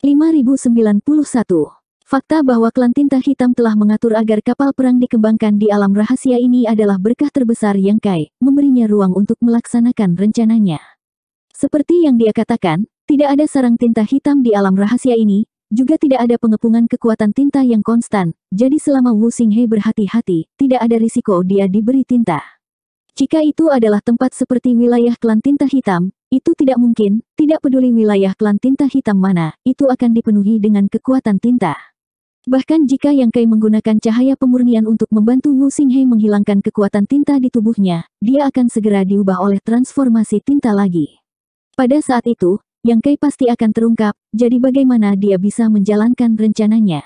5091. Fakta bahwa klan tinta hitam telah mengatur agar kapal perang dikembangkan di alam rahasia ini adalah berkah terbesar yang Kai memberinya ruang untuk melaksanakan rencananya. Seperti yang dia katakan, tidak ada sarang tinta hitam di alam rahasia ini, juga tidak ada pengepungan kekuatan tinta yang konstan, jadi selama Wu Xinghe berhati-hati, tidak ada risiko dia diberi tinta. Jika itu adalah tempat seperti wilayah klan tinta hitam, itu tidak mungkin, tidak peduli wilayah klan tinta hitam mana, itu akan dipenuhi dengan kekuatan tinta. Bahkan jika Yang Kai menggunakan cahaya pemurnian untuk membantu Wu Hei menghilangkan kekuatan tinta di tubuhnya, dia akan segera diubah oleh transformasi tinta lagi. Pada saat itu, Yang Kai pasti akan terungkap, jadi bagaimana dia bisa menjalankan rencananya.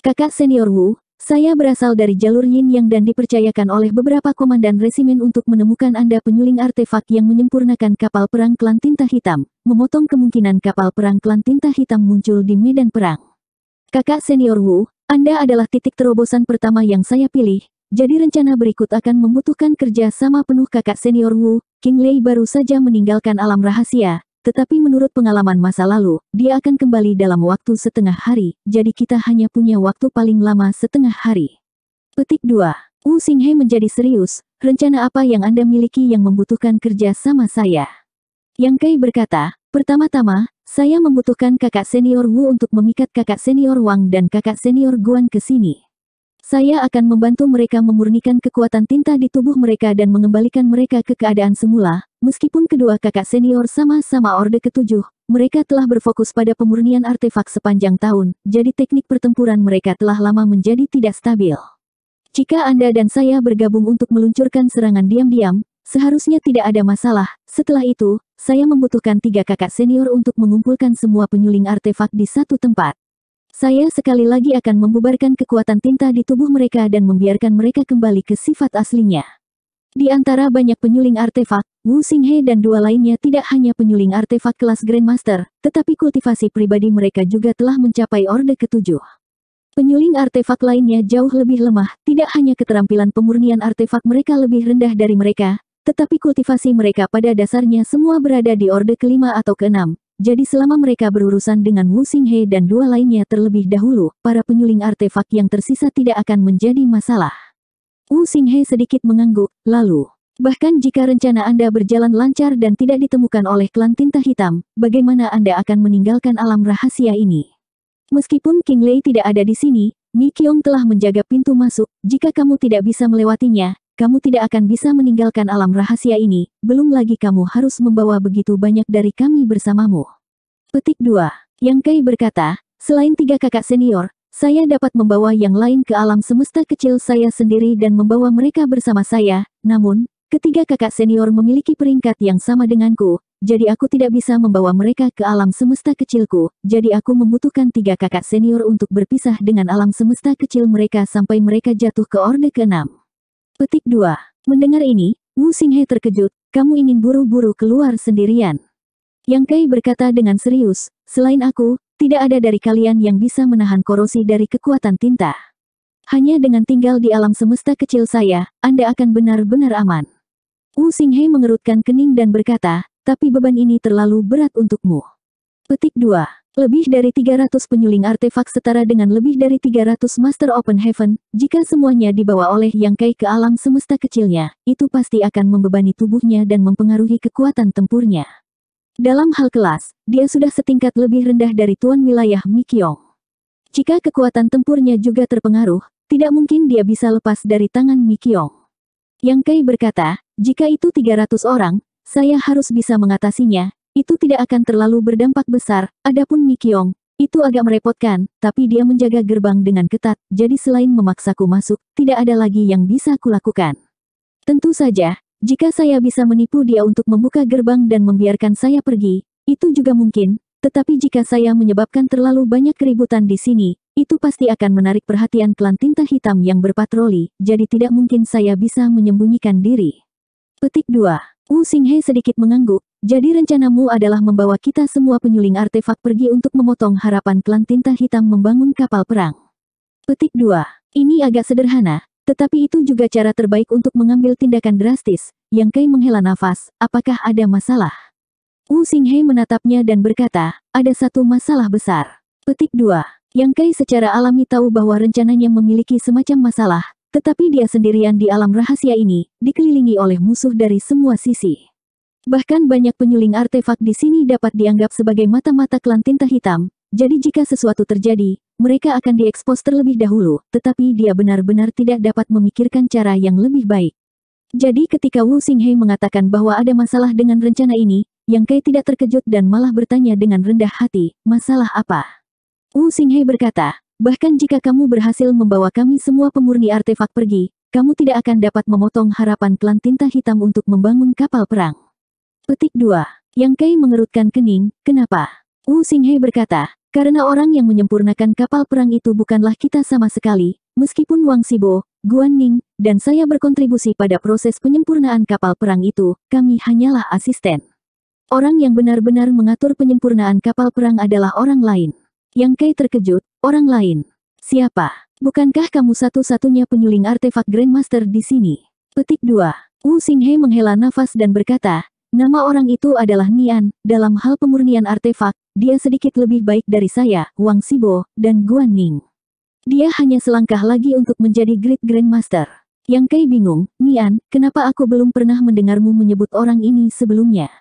Kakak senior Wu, saya berasal dari jalur Yin Yang dan dipercayakan oleh beberapa komandan resimen untuk menemukan Anda penyuling artefak yang menyempurnakan kapal perang klan tinta hitam, memotong kemungkinan kapal perang klan tinta hitam muncul di medan perang. Kakak senior Wu, Anda adalah titik terobosan pertama yang saya pilih, jadi rencana berikut akan membutuhkan kerja sama penuh kakak senior Wu, King Lei baru saja meninggalkan alam rahasia, tetapi menurut pengalaman masa lalu, dia akan kembali dalam waktu setengah hari, jadi kita hanya punya waktu paling lama setengah hari. Petik 2. Wu Xinghe menjadi serius, rencana apa yang Anda miliki yang membutuhkan kerja sama saya? Yang Kai berkata, pertama-tama, saya membutuhkan kakak senior Wu untuk memikat kakak senior Wang dan kakak senior Guan ke sini. Saya akan membantu mereka memurnikan kekuatan tinta di tubuh mereka dan mengembalikan mereka ke keadaan semula. Meskipun kedua kakak senior sama-sama Orde Ketujuh, mereka telah berfokus pada pemurnian artefak sepanjang tahun, jadi teknik pertempuran mereka telah lama menjadi tidak stabil. Jika Anda dan saya bergabung untuk meluncurkan serangan diam-diam, seharusnya tidak ada masalah. Setelah itu, saya membutuhkan tiga kakak senior untuk mengumpulkan semua penyuling artefak di satu tempat. Saya sekali lagi akan membubarkan kekuatan tinta di tubuh mereka dan membiarkan mereka kembali ke sifat aslinya. Di antara banyak penyuling artefak, Wu Xinghe dan dua lainnya tidak hanya penyuling artefak kelas Grandmaster, tetapi kultivasi pribadi mereka juga telah mencapai orde ketujuh. Penyuling artefak lainnya jauh lebih lemah, tidak hanya keterampilan pemurnian artefak mereka lebih rendah dari mereka, tetapi kultivasi mereka pada dasarnya semua berada di orde kelima atau keenam, jadi selama mereka berurusan dengan Wu Xinghe dan dua lainnya terlebih dahulu, para penyuling artefak yang tersisa tidak akan menjadi masalah. Wu Xinghe sedikit mengangguk, lalu, bahkan jika rencana Anda berjalan lancar dan tidak ditemukan oleh klan tinta hitam, bagaimana Anda akan meninggalkan alam rahasia ini? Meskipun King Lei tidak ada di sini, Mi Kyong telah menjaga pintu masuk, jika kamu tidak bisa melewatinya, kamu tidak akan bisa meninggalkan alam rahasia ini, belum lagi kamu harus membawa begitu banyak dari kami bersamamu. Petik 2. Yang Kai berkata, selain tiga kakak senior, saya dapat membawa yang lain ke alam semesta kecil saya sendiri dan membawa mereka bersama saya, namun, ketiga kakak senior memiliki peringkat yang sama denganku, jadi aku tidak bisa membawa mereka ke alam semesta kecilku, jadi aku membutuhkan tiga kakak senior untuk berpisah dengan alam semesta kecil mereka sampai mereka jatuh ke orde keenam. Petik 2. Mendengar ini, Wu Xinghe terkejut, kamu ingin buru-buru keluar sendirian. Yang Kai berkata dengan serius, selain aku, tidak ada dari kalian yang bisa menahan korosi dari kekuatan tinta. Hanya dengan tinggal di alam semesta kecil saya, Anda akan benar-benar aman. Wu Xinghe mengerutkan kening dan berkata, tapi beban ini terlalu berat untukmu. Petik 2. Lebih dari 300 penyuling artefak setara dengan lebih dari 300 Master Open Heaven, jika semuanya dibawa oleh Yang Kai ke alam semesta kecilnya, itu pasti akan membebani tubuhnya dan mempengaruhi kekuatan tempurnya. Dalam hal kelas, dia sudah setingkat lebih rendah dari Tuan Wilayah Mikyong. Jika kekuatan tempurnya juga terpengaruh, tidak mungkin dia bisa lepas dari tangan Mikyong. Yang Kai berkata, jika itu 300 orang, saya harus bisa mengatasinya, itu tidak akan terlalu berdampak besar, adapun Mikiong, itu agak merepotkan, tapi dia menjaga gerbang dengan ketat, jadi selain memaksaku masuk, tidak ada lagi yang bisa kulakukan. Tentu saja, jika saya bisa menipu dia untuk membuka gerbang dan membiarkan saya pergi, itu juga mungkin, tetapi jika saya menyebabkan terlalu banyak keributan di sini, itu pasti akan menarik perhatian klan tinta hitam yang berpatroli, jadi tidak mungkin saya bisa menyembunyikan diri. Petik 2 Wu Xinghe sedikit mengangguk, jadi rencanamu adalah membawa kita semua penyuling artefak pergi untuk memotong harapan klan tinta hitam membangun kapal perang. Petik 2. Ini agak sederhana, tetapi itu juga cara terbaik untuk mengambil tindakan drastis, yang Kai menghela nafas, apakah ada masalah? Wu Xinghe menatapnya dan berkata, ada satu masalah besar. Petik 2. Yang Kai secara alami tahu bahwa rencananya memiliki semacam masalah, tetapi dia sendirian di alam rahasia ini, dikelilingi oleh musuh dari semua sisi. Bahkan banyak penyuling artefak di sini dapat dianggap sebagai mata-mata klan tinta hitam, jadi jika sesuatu terjadi, mereka akan diekspos terlebih dahulu, tetapi dia benar-benar tidak dapat memikirkan cara yang lebih baik. Jadi ketika Wu Xinghai mengatakan bahwa ada masalah dengan rencana ini, Yang Kai tidak terkejut dan malah bertanya dengan rendah hati, masalah apa? Wu Xinghai berkata, Bahkan jika kamu berhasil membawa kami semua pemurni artefak pergi, kamu tidak akan dapat memotong harapan klan tinta hitam untuk membangun kapal perang. Petik 2. Yang Kai mengerutkan kening, kenapa? Wu Xinghei berkata, karena orang yang menyempurnakan kapal perang itu bukanlah kita sama sekali, meskipun Wang Sibo, Guan Ning, dan saya berkontribusi pada proses penyempurnaan kapal perang itu, kami hanyalah asisten. Orang yang benar-benar mengatur penyempurnaan kapal perang adalah orang lain. Yang Kai terkejut, Orang lain. Siapa? Bukankah kamu satu-satunya penyuling artefak Grandmaster di sini? Petik 2. Wu Xinghe menghela nafas dan berkata, nama orang itu adalah Nian, dalam hal pemurnian artefak, dia sedikit lebih baik dari saya, Wang Sibo, dan Guan Ning. Dia hanya selangkah lagi untuk menjadi Great Grandmaster. Yang kai bingung, Nian, kenapa aku belum pernah mendengarmu menyebut orang ini sebelumnya?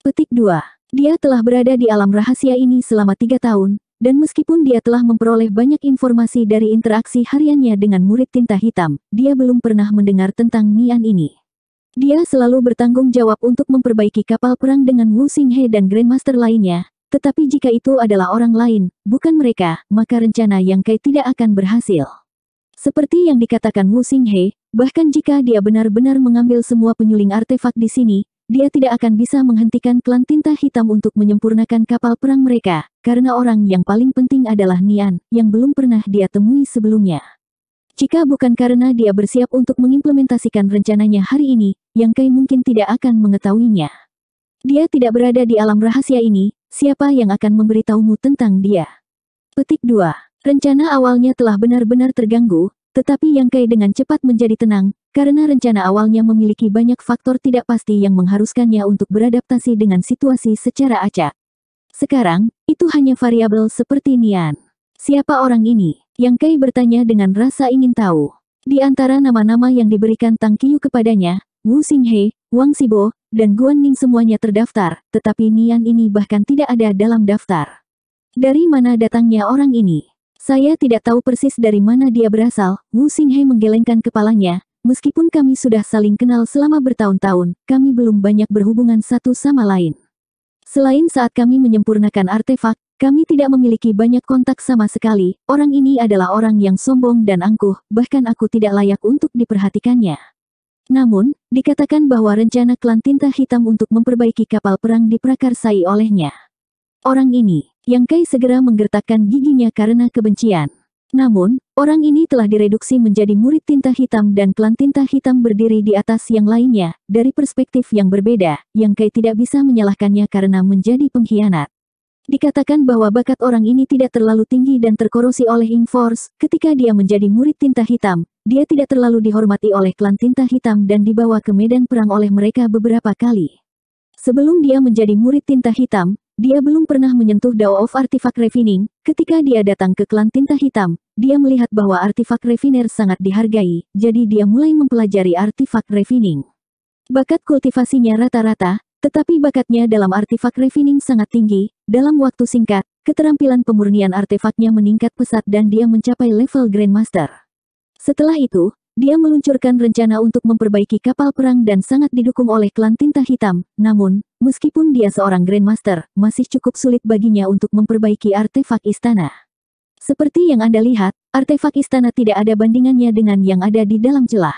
Petik 2. Dia telah berada di alam rahasia ini selama tiga tahun, dan meskipun dia telah memperoleh banyak informasi dari interaksi hariannya dengan murid tinta hitam, dia belum pernah mendengar tentang Nian ini. Dia selalu bertanggung jawab untuk memperbaiki kapal perang dengan Wu Xinghe dan Grandmaster lainnya, tetapi jika itu adalah orang lain, bukan mereka, maka rencana Yang Kai tidak akan berhasil. Seperti yang dikatakan Wu Xinghe, bahkan jika dia benar-benar mengambil semua penyuling artefak di sini, dia tidak akan bisa menghentikan klan tinta hitam untuk menyempurnakan kapal perang mereka, karena orang yang paling penting adalah Nian, yang belum pernah dia temui sebelumnya. Jika bukan karena dia bersiap untuk mengimplementasikan rencananya hari ini, Yang Kai mungkin tidak akan mengetahuinya. Dia tidak berada di alam rahasia ini, siapa yang akan memberitahumu tentang dia? Petik 2. Rencana awalnya telah benar-benar terganggu, tetapi Yang Kai dengan cepat menjadi tenang, karena rencana awalnya memiliki banyak faktor tidak pasti yang mengharuskannya untuk beradaptasi dengan situasi secara acak. Sekarang, itu hanya variabel seperti Nian. Siapa orang ini? Yang Kai bertanya dengan rasa ingin tahu. Di antara nama-nama yang diberikan Tang Qiu kepadanya, Wu Xinghe, Wang Sibo, dan Guan Ning semuanya terdaftar, tetapi Nian ini bahkan tidak ada dalam daftar. Dari mana datangnya orang ini? Saya tidak tahu persis dari mana dia berasal, Wu Xinghe menggelengkan kepalanya, meskipun kami sudah saling kenal selama bertahun-tahun, kami belum banyak berhubungan satu sama lain. Selain saat kami menyempurnakan artefak, kami tidak memiliki banyak kontak sama sekali. Orang ini adalah orang yang sombong dan angkuh, bahkan aku tidak layak untuk diperhatikannya. Namun, dikatakan bahwa rencana klan tinta hitam untuk memperbaiki kapal perang diprakarsai olehnya. Orang ini, yang Kai segera menggertakkan giginya karena kebencian. Namun, orang ini telah direduksi menjadi murid tinta hitam dan klan tinta hitam berdiri di atas yang lainnya, dari perspektif yang berbeda, yang Kai tidak bisa menyalahkannya karena menjadi pengkhianat. Dikatakan bahwa bakat orang ini tidak terlalu tinggi dan terkorosi oleh Force. ketika dia menjadi murid tinta hitam, dia tidak terlalu dihormati oleh klan tinta hitam dan dibawa ke medan perang oleh mereka beberapa kali. Sebelum dia menjadi murid tinta hitam, dia belum pernah menyentuh Dao of Artifact Refining, ketika dia datang ke klan tinta hitam, dia melihat bahwa artifak refiner sangat dihargai, jadi dia mulai mempelajari artifak refining. Bakat kultivasinya rata-rata, tetapi bakatnya dalam artifak refining sangat tinggi, dalam waktu singkat, keterampilan pemurnian artefaknya meningkat pesat dan dia mencapai level Grandmaster. Setelah itu, dia meluncurkan rencana untuk memperbaiki kapal perang dan sangat didukung oleh klan tinta hitam, namun, Meskipun dia seorang Grandmaster, masih cukup sulit baginya untuk memperbaiki artefak istana. Seperti yang Anda lihat, artefak istana tidak ada bandingannya dengan yang ada di dalam celah.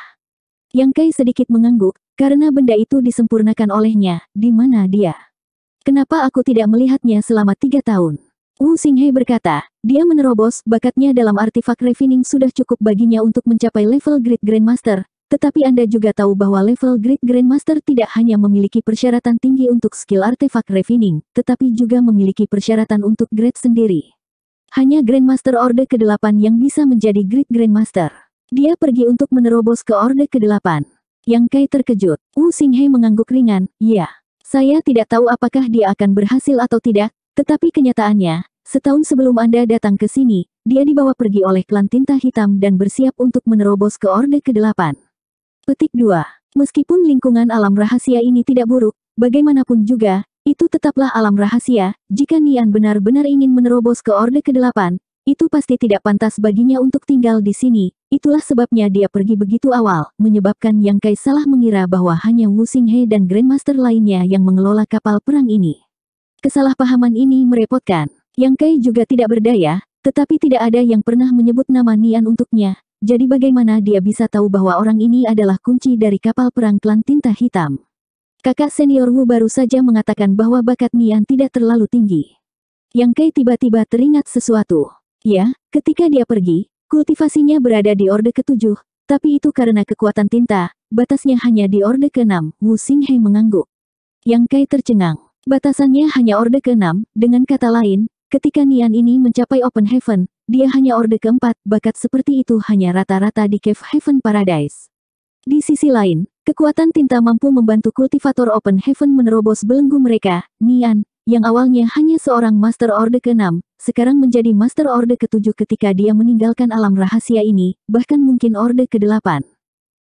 Yang Kai sedikit mengangguk, karena benda itu disempurnakan olehnya, di mana dia. Kenapa aku tidak melihatnya selama tiga tahun? Wu Xinghe berkata, dia menerobos bakatnya dalam artefak refining sudah cukup baginya untuk mencapai level Great Grandmaster, tetapi Anda juga tahu bahwa level Great Grandmaster tidak hanya memiliki persyaratan tinggi untuk skill artefak refining, tetapi juga memiliki persyaratan untuk grade sendiri. Hanya Grandmaster Orde ke-8 yang bisa menjadi Great Grandmaster. Dia pergi untuk menerobos ke Orde ke-8. Yang Kai terkejut, Wu Xinghe mengangguk ringan, ya. Saya tidak tahu apakah dia akan berhasil atau tidak, tetapi kenyataannya, Setahun sebelum Anda datang ke sini, dia dibawa pergi oleh klan tinta hitam dan bersiap untuk menerobos ke Orde ke-8. Petik 2. Meskipun lingkungan alam rahasia ini tidak buruk, bagaimanapun juga, itu tetaplah alam rahasia, jika Nian benar-benar ingin menerobos ke Orde ke-8, itu pasti tidak pantas baginya untuk tinggal di sini, itulah sebabnya dia pergi begitu awal, menyebabkan Yang Kai salah mengira bahwa hanya Wu He dan Grandmaster lainnya yang mengelola kapal perang ini. Kesalahpahaman ini merepotkan. Yang Kai juga tidak berdaya, tetapi tidak ada yang pernah menyebut nama Nian untuknya, jadi bagaimana dia bisa tahu bahwa orang ini adalah kunci dari kapal perang klan tinta hitam? Kakak senior Wu baru saja mengatakan bahwa bakat Nian tidak terlalu tinggi. Yang Kei tiba-tiba teringat sesuatu. Ya, ketika dia pergi, kultivasinya berada di orde ketujuh, tapi itu karena kekuatan tinta, batasnya hanya di orde keenam, Wu Xinghe mengangguk. Yang Kei tercengang. Batasannya hanya orde keenam, dengan kata lain, ketika Nian ini mencapai Open Heaven, dia hanya orde keempat, bakat seperti itu hanya rata-rata di Cave Heaven Paradise. Di sisi lain, kekuatan tinta mampu membantu kultivator Open Heaven menerobos belenggu mereka, Nian, yang awalnya hanya seorang Master Orde ke-6, sekarang menjadi Master Orde ke-7 ketika dia meninggalkan alam rahasia ini, bahkan mungkin Orde ke-8.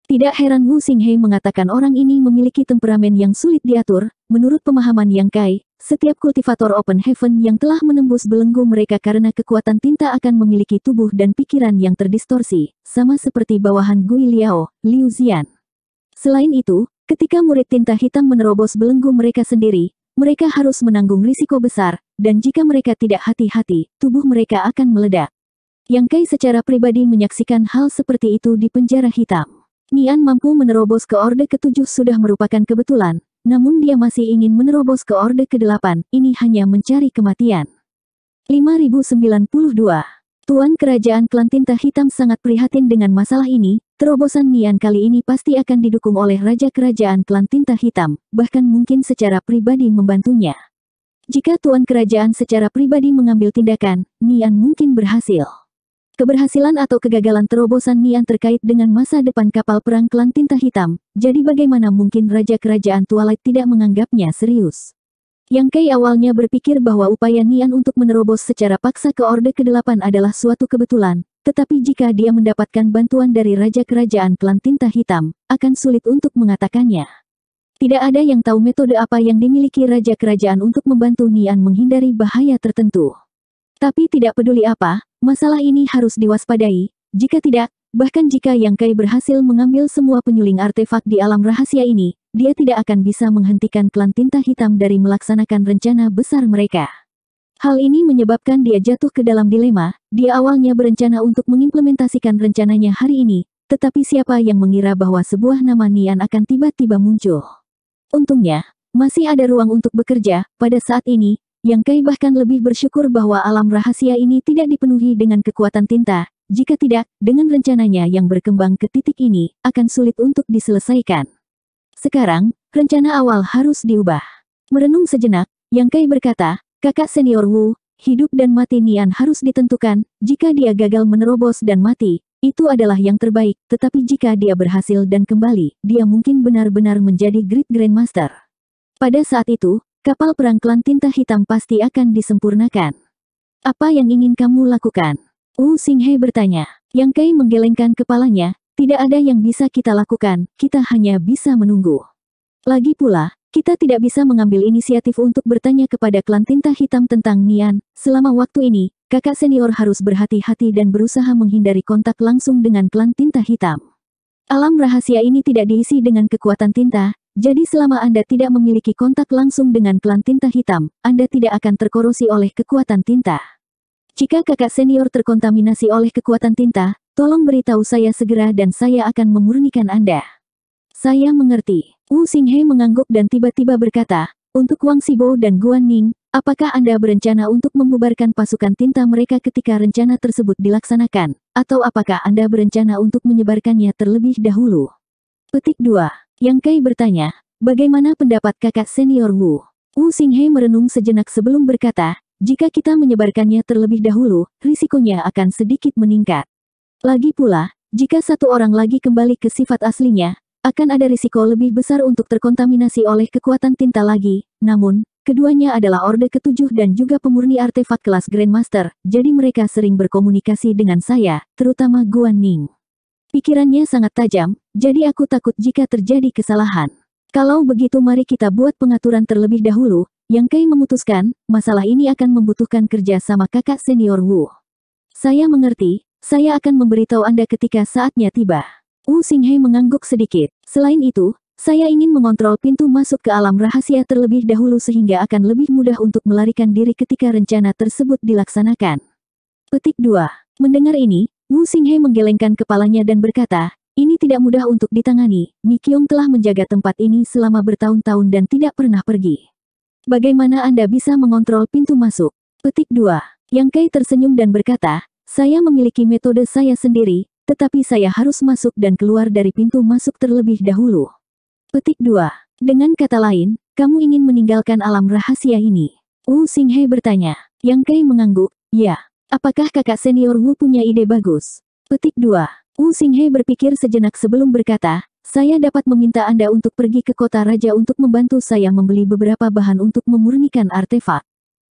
Tidak heran Wu Xinghei mengatakan orang ini memiliki temperamen yang sulit diatur, menurut pemahaman Yang Kai, setiap kultivator Open Heaven yang telah menembus belenggu mereka karena kekuatan tinta akan memiliki tubuh dan pikiran yang terdistorsi, sama seperti bawahan Gui Liao, Liu Xian. Selain itu, ketika murid tinta hitam menerobos belenggu mereka sendiri, mereka harus menanggung risiko besar, dan jika mereka tidak hati-hati, tubuh mereka akan meledak. Yang Kai secara pribadi menyaksikan hal seperti itu di penjara hitam. Nian mampu menerobos ke Orde Ketujuh sudah merupakan kebetulan, namun dia masih ingin menerobos ke Orde ke-8, ini hanya mencari kematian. 5092 Tuan Kerajaan Klan Tinta Hitam sangat prihatin dengan masalah ini, terobosan Nian kali ini pasti akan didukung oleh Raja Kerajaan Klan Tinta Hitam, bahkan mungkin secara pribadi membantunya. Jika Tuan Kerajaan secara pribadi mengambil tindakan, Nian mungkin berhasil. Keberhasilan atau kegagalan terobosan Nian terkait dengan masa depan kapal perang klan tinta hitam, jadi bagaimana mungkin Raja Kerajaan Twilight tidak menganggapnya serius. Yang Kei awalnya berpikir bahwa upaya Nian untuk menerobos secara paksa ke Orde ke-8 adalah suatu kebetulan, tetapi jika dia mendapatkan bantuan dari Raja Kerajaan Klan Tinta Hitam, akan sulit untuk mengatakannya. Tidak ada yang tahu metode apa yang dimiliki Raja Kerajaan untuk membantu Nian menghindari bahaya tertentu. Tapi tidak peduli apa, Masalah ini harus diwaspadai, jika tidak, bahkan jika Yang Kai berhasil mengambil semua penyuling artefak di alam rahasia ini, dia tidak akan bisa menghentikan klan tinta hitam dari melaksanakan rencana besar mereka. Hal ini menyebabkan dia jatuh ke dalam dilema, dia awalnya berencana untuk mengimplementasikan rencananya hari ini, tetapi siapa yang mengira bahwa sebuah nama Nian akan tiba-tiba muncul. Untungnya, masih ada ruang untuk bekerja, pada saat ini, yang Kai bahkan lebih bersyukur bahwa alam rahasia ini tidak dipenuhi dengan kekuatan tinta, jika tidak, dengan rencananya yang berkembang ke titik ini, akan sulit untuk diselesaikan. Sekarang, rencana awal harus diubah. Merenung sejenak, Yang Kai berkata, kakak senior Wu, hidup dan mati Nian harus ditentukan, jika dia gagal menerobos dan mati, itu adalah yang terbaik, tetapi jika dia berhasil dan kembali, dia mungkin benar-benar menjadi Great Grandmaster. Pada saat itu, Kapal perang klan tinta hitam pasti akan disempurnakan. Apa yang ingin kamu lakukan? Wu Singhe bertanya. Yang Kai menggelengkan kepalanya, tidak ada yang bisa kita lakukan, kita hanya bisa menunggu. Lagi pula, kita tidak bisa mengambil inisiatif untuk bertanya kepada klan tinta hitam tentang Nian. Selama waktu ini, kakak senior harus berhati-hati dan berusaha menghindari kontak langsung dengan klan tinta hitam. Alam rahasia ini tidak diisi dengan kekuatan tinta, jadi selama Anda tidak memiliki kontak langsung dengan klan tinta hitam, Anda tidak akan terkorosi oleh kekuatan tinta. Jika kakak senior terkontaminasi oleh kekuatan tinta, tolong beritahu saya segera dan saya akan memurnikan Anda. Saya mengerti. Wu Xinghe mengangguk dan tiba-tiba berkata, untuk Wang Sibo dan Guan Ning, apakah Anda berencana untuk membubarkan pasukan tinta mereka ketika rencana tersebut dilaksanakan? Atau apakah Anda berencana untuk menyebarkannya terlebih dahulu? Petik 2. Yang Kai bertanya, bagaimana pendapat kakak senior Wu? Wu Xinghe merenung sejenak sebelum berkata, jika kita menyebarkannya terlebih dahulu, risikonya akan sedikit meningkat. Lagi pula, jika satu orang lagi kembali ke sifat aslinya, akan ada risiko lebih besar untuk terkontaminasi oleh kekuatan tinta lagi. Namun, keduanya adalah Orde Ketujuh dan juga pemurni artefak kelas Grandmaster, jadi mereka sering berkomunikasi dengan saya, terutama Guan Ning. Pikirannya sangat tajam, jadi aku takut jika terjadi kesalahan. Kalau begitu mari kita buat pengaturan terlebih dahulu, yang Kai memutuskan, masalah ini akan membutuhkan kerja sama kakak senior Wu. Saya mengerti, saya akan memberitahu Anda ketika saatnya tiba. Wu Xinghai mengangguk sedikit. Selain itu, saya ingin mengontrol pintu masuk ke alam rahasia terlebih dahulu sehingga akan lebih mudah untuk melarikan diri ketika rencana tersebut dilaksanakan. Petik 2. Mendengar ini, Wu Xinghe menggelengkan kepalanya dan berkata, ini tidak mudah untuk ditangani, Nikyong telah menjaga tempat ini selama bertahun-tahun dan tidak pernah pergi. Bagaimana Anda bisa mengontrol pintu masuk? Petik 2. Yang Kai tersenyum dan berkata, saya memiliki metode saya sendiri, tetapi saya harus masuk dan keluar dari pintu masuk terlebih dahulu. Petik 2. Dengan kata lain, kamu ingin meninggalkan alam rahasia ini. Wu Xinghe bertanya. Yang Kai mengangguk, ya. Apakah kakak senior Wu punya ide bagus? Petik 2. Wu Singhe berpikir sejenak sebelum berkata, saya dapat meminta Anda untuk pergi ke kota raja untuk membantu saya membeli beberapa bahan untuk memurnikan artefak.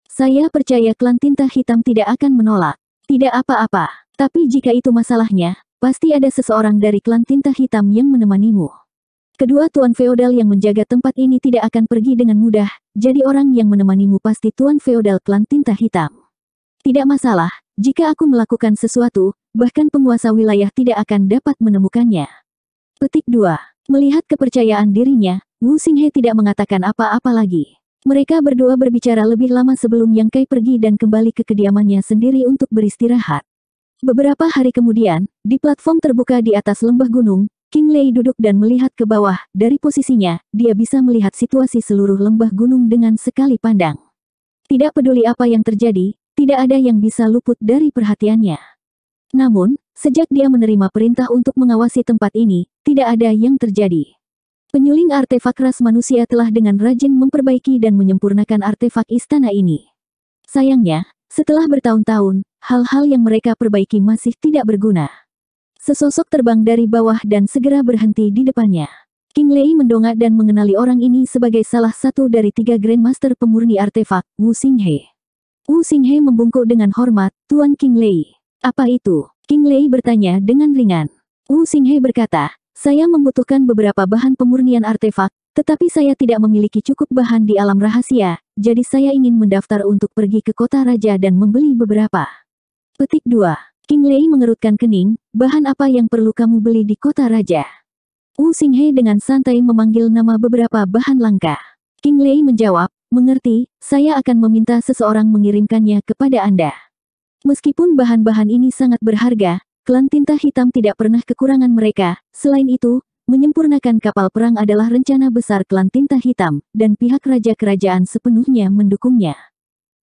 Saya percaya klan tinta hitam tidak akan menolak. Tidak apa-apa. Tapi jika itu masalahnya, pasti ada seseorang dari klan tinta hitam yang menemanimu. Kedua tuan feodal yang menjaga tempat ini tidak akan pergi dengan mudah, jadi orang yang menemanimu pasti tuan feodal klan tinta hitam. Tidak masalah, jika aku melakukan sesuatu, bahkan penguasa wilayah tidak akan dapat menemukannya. Petik 2. Melihat kepercayaan dirinya, Wu Xinghe tidak mengatakan apa-apa lagi. Mereka berdua berbicara lebih lama sebelum Yang Kai pergi dan kembali ke kediamannya sendiri untuk beristirahat. Beberapa hari kemudian, di platform terbuka di atas lembah gunung, King Lei duduk dan melihat ke bawah. Dari posisinya, dia bisa melihat situasi seluruh lembah gunung dengan sekali pandang. Tidak peduli apa yang terjadi, tidak ada yang bisa luput dari perhatiannya. Namun, sejak dia menerima perintah untuk mengawasi tempat ini, tidak ada yang terjadi. Penyuling artefak ras manusia telah dengan rajin memperbaiki dan menyempurnakan artefak istana ini. Sayangnya, setelah bertahun-tahun, hal-hal yang mereka perbaiki masih tidak berguna. Sesosok terbang dari bawah dan segera berhenti di depannya. King Lei mendongak dan mengenali orang ini sebagai salah satu dari tiga Grandmaster pemurni artefak, Wu Xinghe. Wu Xinghe membungkuk dengan hormat, Tuan King Lei. Apa itu? King Lei bertanya dengan ringan. Wu Xinghe berkata, saya membutuhkan beberapa bahan pemurnian artefak, tetapi saya tidak memiliki cukup bahan di alam rahasia, jadi saya ingin mendaftar untuk pergi ke kota raja dan membeli beberapa. Petik 2. King Lei mengerutkan kening, bahan apa yang perlu kamu beli di kota raja? Wu Xinghe dengan santai memanggil nama beberapa bahan langka. King Lei menjawab, Mengerti, saya akan meminta seseorang mengirimkannya kepada Anda. Meskipun bahan-bahan ini sangat berharga, klan tinta hitam tidak pernah kekurangan mereka. Selain itu, menyempurnakan kapal perang adalah rencana besar klan tinta hitam, dan pihak raja-kerajaan sepenuhnya mendukungnya.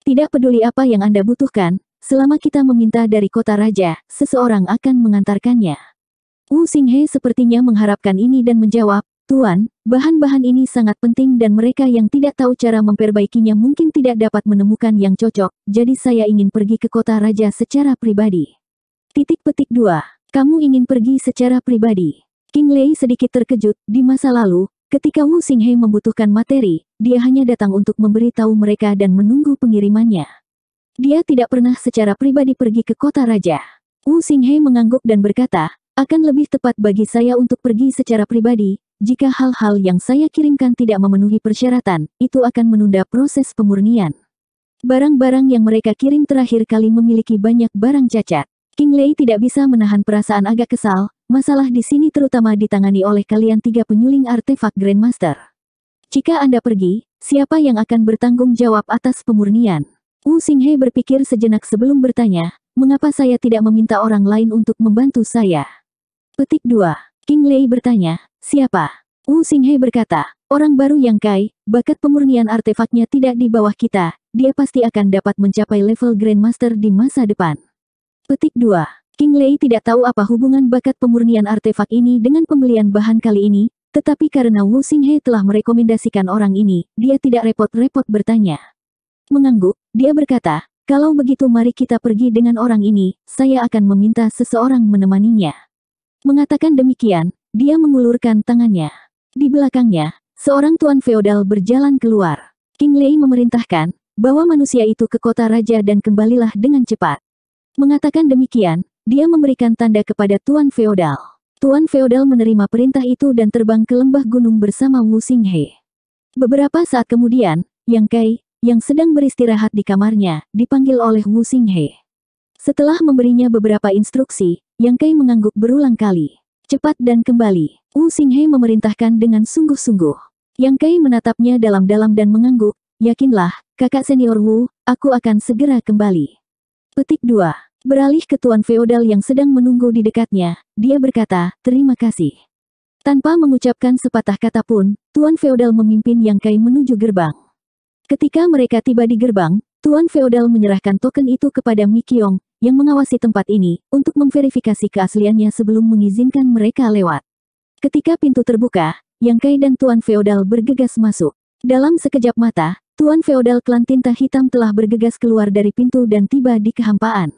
Tidak peduli apa yang Anda butuhkan, selama kita meminta dari kota raja, seseorang akan mengantarkannya. Wu Singhe sepertinya mengharapkan ini dan menjawab, Tuan, bahan-bahan ini sangat penting dan mereka yang tidak tahu cara memperbaikinya mungkin tidak dapat menemukan yang cocok, jadi saya ingin pergi ke kota raja secara pribadi. Titik petik 2. Kamu ingin pergi secara pribadi. King Lei sedikit terkejut, di masa lalu, ketika Wu Xinghe membutuhkan materi, dia hanya datang untuk memberitahu mereka dan menunggu pengirimannya. Dia tidak pernah secara pribadi pergi ke kota raja. Wu Xinghe mengangguk dan berkata, akan lebih tepat bagi saya untuk pergi secara pribadi, jika hal-hal yang saya kirimkan tidak memenuhi persyaratan, itu akan menunda proses pemurnian. Barang-barang yang mereka kirim terakhir kali memiliki banyak barang cacat. King Lei tidak bisa menahan perasaan agak kesal, masalah di sini terutama ditangani oleh kalian tiga penyuling artefak Grandmaster. Jika Anda pergi, siapa yang akan bertanggung jawab atas pemurnian? Wu Singhe berpikir sejenak sebelum bertanya, mengapa saya tidak meminta orang lain untuk membantu saya? Petik 2. King Lei bertanya, Siapa? Wu Xinghe berkata, orang baru yang Kai, bakat pemurnian artefaknya tidak di bawah kita, dia pasti akan dapat mencapai level Grandmaster di masa depan. Petik 2. King Lei tidak tahu apa hubungan bakat pemurnian artefak ini dengan pembelian bahan kali ini, tetapi karena Wu Xinghe telah merekomendasikan orang ini, dia tidak repot-repot bertanya. Mengangguk, dia berkata, kalau begitu mari kita pergi dengan orang ini, saya akan meminta seseorang menemaninya. Mengatakan demikian, dia mengulurkan tangannya. Di belakangnya, seorang tuan feodal berjalan keluar. King Lei memerintahkan, bahwa manusia itu ke kota raja dan kembalilah dengan cepat. Mengatakan demikian, dia memberikan tanda kepada tuan feodal. Tuan feodal menerima perintah itu dan terbang ke lembah gunung bersama Wu Sing He. Beberapa saat kemudian, Yang Kai, yang sedang beristirahat di kamarnya, dipanggil oleh Wu Sing He. Setelah memberinya beberapa instruksi, Yang Kai mengangguk berulang kali. Cepat dan kembali. Wu Xinghe memerintahkan dengan sungguh-sungguh. Yang Kai menatapnya dalam-dalam dan mengangguk, yakinlah, kakak senior Wu, aku akan segera kembali. Petik 2. Beralih ke tuan feodal yang sedang menunggu di dekatnya, dia berkata, terima kasih. Tanpa mengucapkan sepatah kata pun, tuan feodal memimpin Yang Kai menuju gerbang. Ketika mereka tiba di gerbang, Tuan Feodal menyerahkan token itu kepada Mikyong, yang mengawasi tempat ini, untuk memverifikasi keasliannya sebelum mengizinkan mereka lewat. Ketika pintu terbuka, Yang Kai dan Tuan Feodal bergegas masuk. Dalam sekejap mata, Tuan Feodal klan tinta hitam telah bergegas keluar dari pintu dan tiba di kehampaan.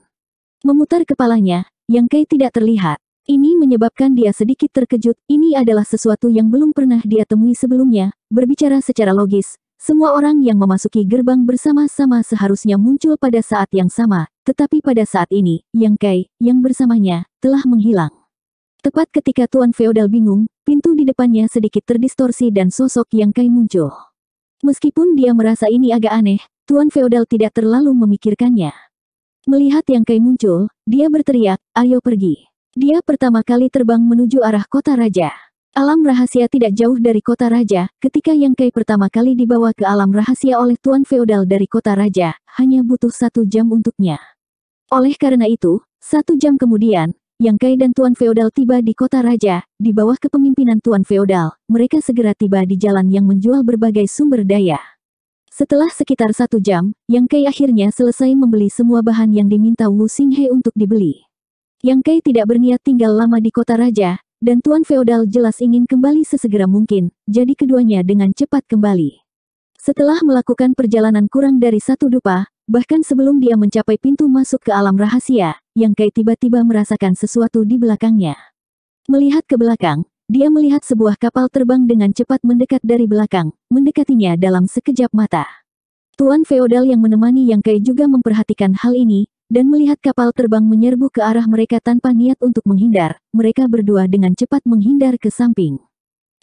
Memutar kepalanya, Yang Kai tidak terlihat. Ini menyebabkan dia sedikit terkejut, ini adalah sesuatu yang belum pernah dia temui sebelumnya. Berbicara secara logis, semua orang yang memasuki gerbang bersama-sama seharusnya muncul pada saat yang sama, tetapi pada saat ini, Yang Kai, yang bersamanya, telah menghilang. Tepat ketika Tuan Feodal bingung, pintu di depannya sedikit terdistorsi dan sosok Yang Kai muncul. Meskipun dia merasa ini agak aneh, Tuan Feodal tidak terlalu memikirkannya. Melihat Yang Kai muncul, dia berteriak, ayo pergi. Dia pertama kali terbang menuju arah kota raja. Alam rahasia tidak jauh dari kota raja, ketika Yang Kai pertama kali dibawa ke alam rahasia oleh tuan feodal dari kota raja, hanya butuh satu jam untuknya. Oleh karena itu, satu jam kemudian, Yang Kai dan tuan feodal tiba di kota raja, di bawah kepemimpinan tuan feodal, mereka segera tiba di jalan yang menjual berbagai sumber daya. Setelah sekitar satu jam, Yang Kai akhirnya selesai membeli semua bahan yang diminta Wu Xinghe untuk dibeli. Yang Kai tidak berniat tinggal lama di kota raja, dan Tuan Feodal jelas ingin kembali sesegera mungkin, jadi keduanya dengan cepat kembali. Setelah melakukan perjalanan kurang dari satu dupa, bahkan sebelum dia mencapai pintu masuk ke alam rahasia, yang Kai tiba-tiba merasakan sesuatu di belakangnya. Melihat ke belakang, dia melihat sebuah kapal terbang dengan cepat mendekat dari belakang, mendekatinya dalam sekejap mata. Tuan Feodal yang menemani Yang Kai juga memperhatikan hal ini, dan melihat kapal terbang menyerbu ke arah mereka tanpa niat untuk menghindar, mereka berdua dengan cepat menghindar ke samping.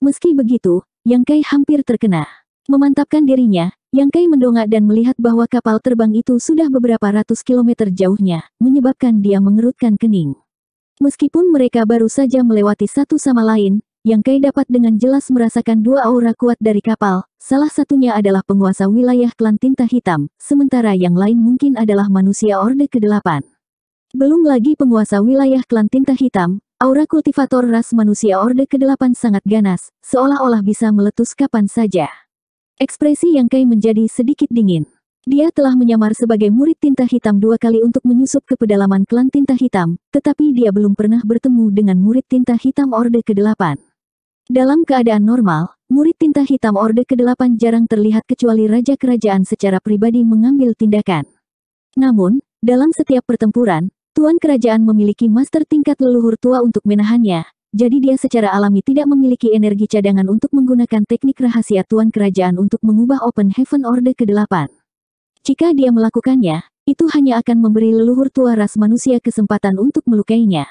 Meski begitu, Yang Kai hampir terkena. Memantapkan dirinya, Yang Kai mendongak dan melihat bahwa kapal terbang itu sudah beberapa ratus kilometer jauhnya, menyebabkan dia mengerutkan kening. Meskipun mereka baru saja melewati satu sama lain, Yang Kai dapat dengan jelas merasakan dua aura kuat dari kapal, Salah satunya adalah penguasa wilayah klan tinta hitam, sementara yang lain mungkin adalah manusia Orde ke-8. Belum lagi penguasa wilayah klan tinta hitam, aura kultivator ras manusia Orde ke-8 sangat ganas, seolah-olah bisa meletus kapan saja. Ekspresi yang Kai menjadi sedikit dingin. Dia telah menyamar sebagai murid tinta hitam dua kali untuk menyusup ke pedalaman klan tinta hitam, tetapi dia belum pernah bertemu dengan murid tinta hitam Orde ke-8. Dalam keadaan normal, Murid tinta hitam Orde ke-8 jarang terlihat kecuali Raja Kerajaan secara pribadi mengambil tindakan. Namun, dalam setiap pertempuran, Tuan Kerajaan memiliki master tingkat leluhur tua untuk menahannya, jadi dia secara alami tidak memiliki energi cadangan untuk menggunakan teknik rahasia Tuan Kerajaan untuk mengubah Open Heaven Orde ke-8. Jika dia melakukannya, itu hanya akan memberi leluhur tua ras manusia kesempatan untuk melukainya.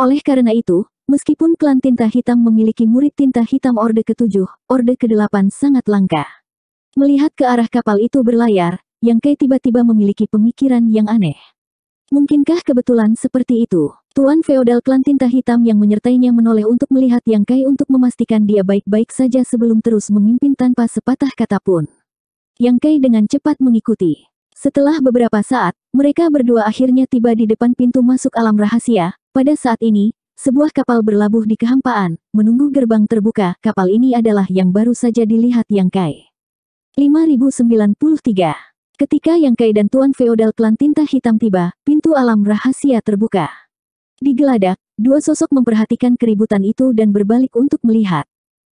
Oleh karena itu, Meskipun klan tinta hitam memiliki murid tinta hitam Orde ke-7, Orde ke-8 sangat langka. Melihat ke arah kapal itu berlayar, Yang Kai tiba-tiba memiliki pemikiran yang aneh. Mungkinkah kebetulan seperti itu? Tuan feodal klan tinta hitam yang menyertainya menoleh untuk melihat Yang Kai untuk memastikan dia baik-baik saja sebelum terus memimpin tanpa sepatah kata pun. Yang Kai dengan cepat mengikuti. Setelah beberapa saat, mereka berdua akhirnya tiba di depan pintu masuk alam rahasia. Pada saat ini, sebuah kapal berlabuh di kehampaan, menunggu gerbang terbuka, kapal ini adalah yang baru saja dilihat Yang Kai. 5093 Ketika Yang Kai dan Tuan Feodal Klan Tinta Hitam tiba, pintu alam rahasia terbuka. Di geladak, dua sosok memperhatikan keributan itu dan berbalik untuk melihat.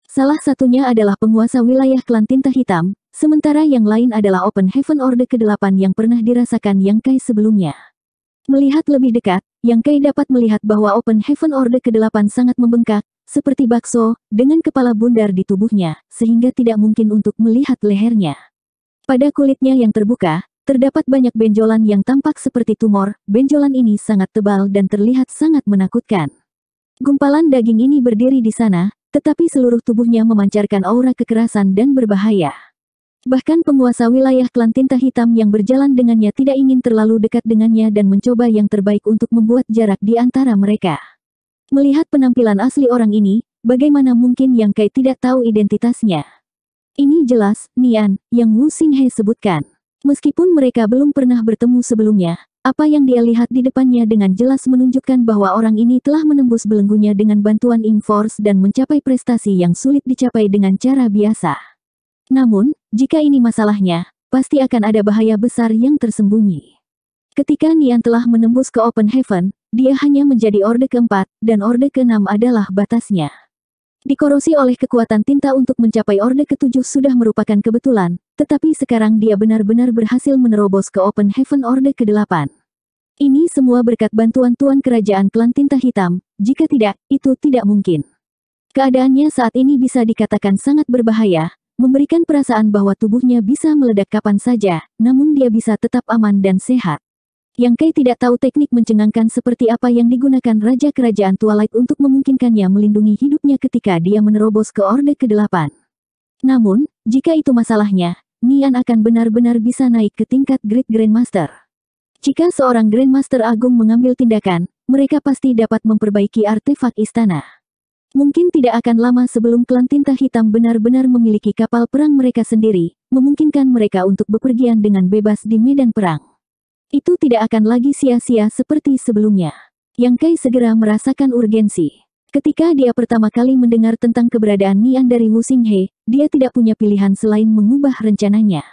Salah satunya adalah penguasa wilayah Klan Tinta Hitam, sementara yang lain adalah Open Heaven Order ke-8 yang pernah dirasakan Yang Kai sebelumnya. Melihat lebih dekat, yang Kai dapat melihat bahwa Open Heaven Orde ke-8 sangat membengkak, seperti bakso, dengan kepala bundar di tubuhnya, sehingga tidak mungkin untuk melihat lehernya. Pada kulitnya yang terbuka, terdapat banyak benjolan yang tampak seperti tumor, benjolan ini sangat tebal dan terlihat sangat menakutkan. Gumpalan daging ini berdiri di sana, tetapi seluruh tubuhnya memancarkan aura kekerasan dan berbahaya. Bahkan penguasa wilayah klan tinta hitam yang berjalan dengannya tidak ingin terlalu dekat dengannya dan mencoba yang terbaik untuk membuat jarak di antara mereka. Melihat penampilan asli orang ini, bagaimana mungkin yang Kai tidak tahu identitasnya? Ini jelas, Nian, yang Wu Xinghe sebutkan. Meskipun mereka belum pernah bertemu sebelumnya, apa yang dia lihat di depannya dengan jelas menunjukkan bahwa orang ini telah menembus belenggunya dengan bantuan Inforce dan mencapai prestasi yang sulit dicapai dengan cara biasa. Namun, jika ini masalahnya, pasti akan ada bahaya besar yang tersembunyi. Ketika Nian telah menembus ke Open Heaven, dia hanya menjadi orde keempat, dan orde keenam adalah batasnya. Dikorosi oleh kekuatan tinta untuk mencapai orde ketujuh sudah merupakan kebetulan, tetapi sekarang dia benar-benar berhasil menerobos ke Open Heaven orde ke-8. Ini semua berkat bantuan Tuan Kerajaan Klan Tinta Hitam, jika tidak, itu tidak mungkin. Keadaannya saat ini bisa dikatakan sangat berbahaya, memberikan perasaan bahwa tubuhnya bisa meledak kapan saja, namun dia bisa tetap aman dan sehat. Yang Kai tidak tahu teknik mencengangkan seperti apa yang digunakan Raja Kerajaan Twilight untuk memungkinkannya melindungi hidupnya ketika dia menerobos ke Orde ke-8. Namun, jika itu masalahnya, Nian akan benar-benar bisa naik ke tingkat Great Grandmaster. Jika seorang Grandmaster Agung mengambil tindakan, mereka pasti dapat memperbaiki artefak istana. Mungkin tidak akan lama sebelum klan tinta hitam benar-benar memiliki kapal perang mereka sendiri, memungkinkan mereka untuk bepergian dengan bebas di medan perang. Itu tidak akan lagi sia-sia seperti sebelumnya. Yang Kai segera merasakan urgensi. Ketika dia pertama kali mendengar tentang keberadaan Nian dari Wu Xinghe, dia tidak punya pilihan selain mengubah rencananya.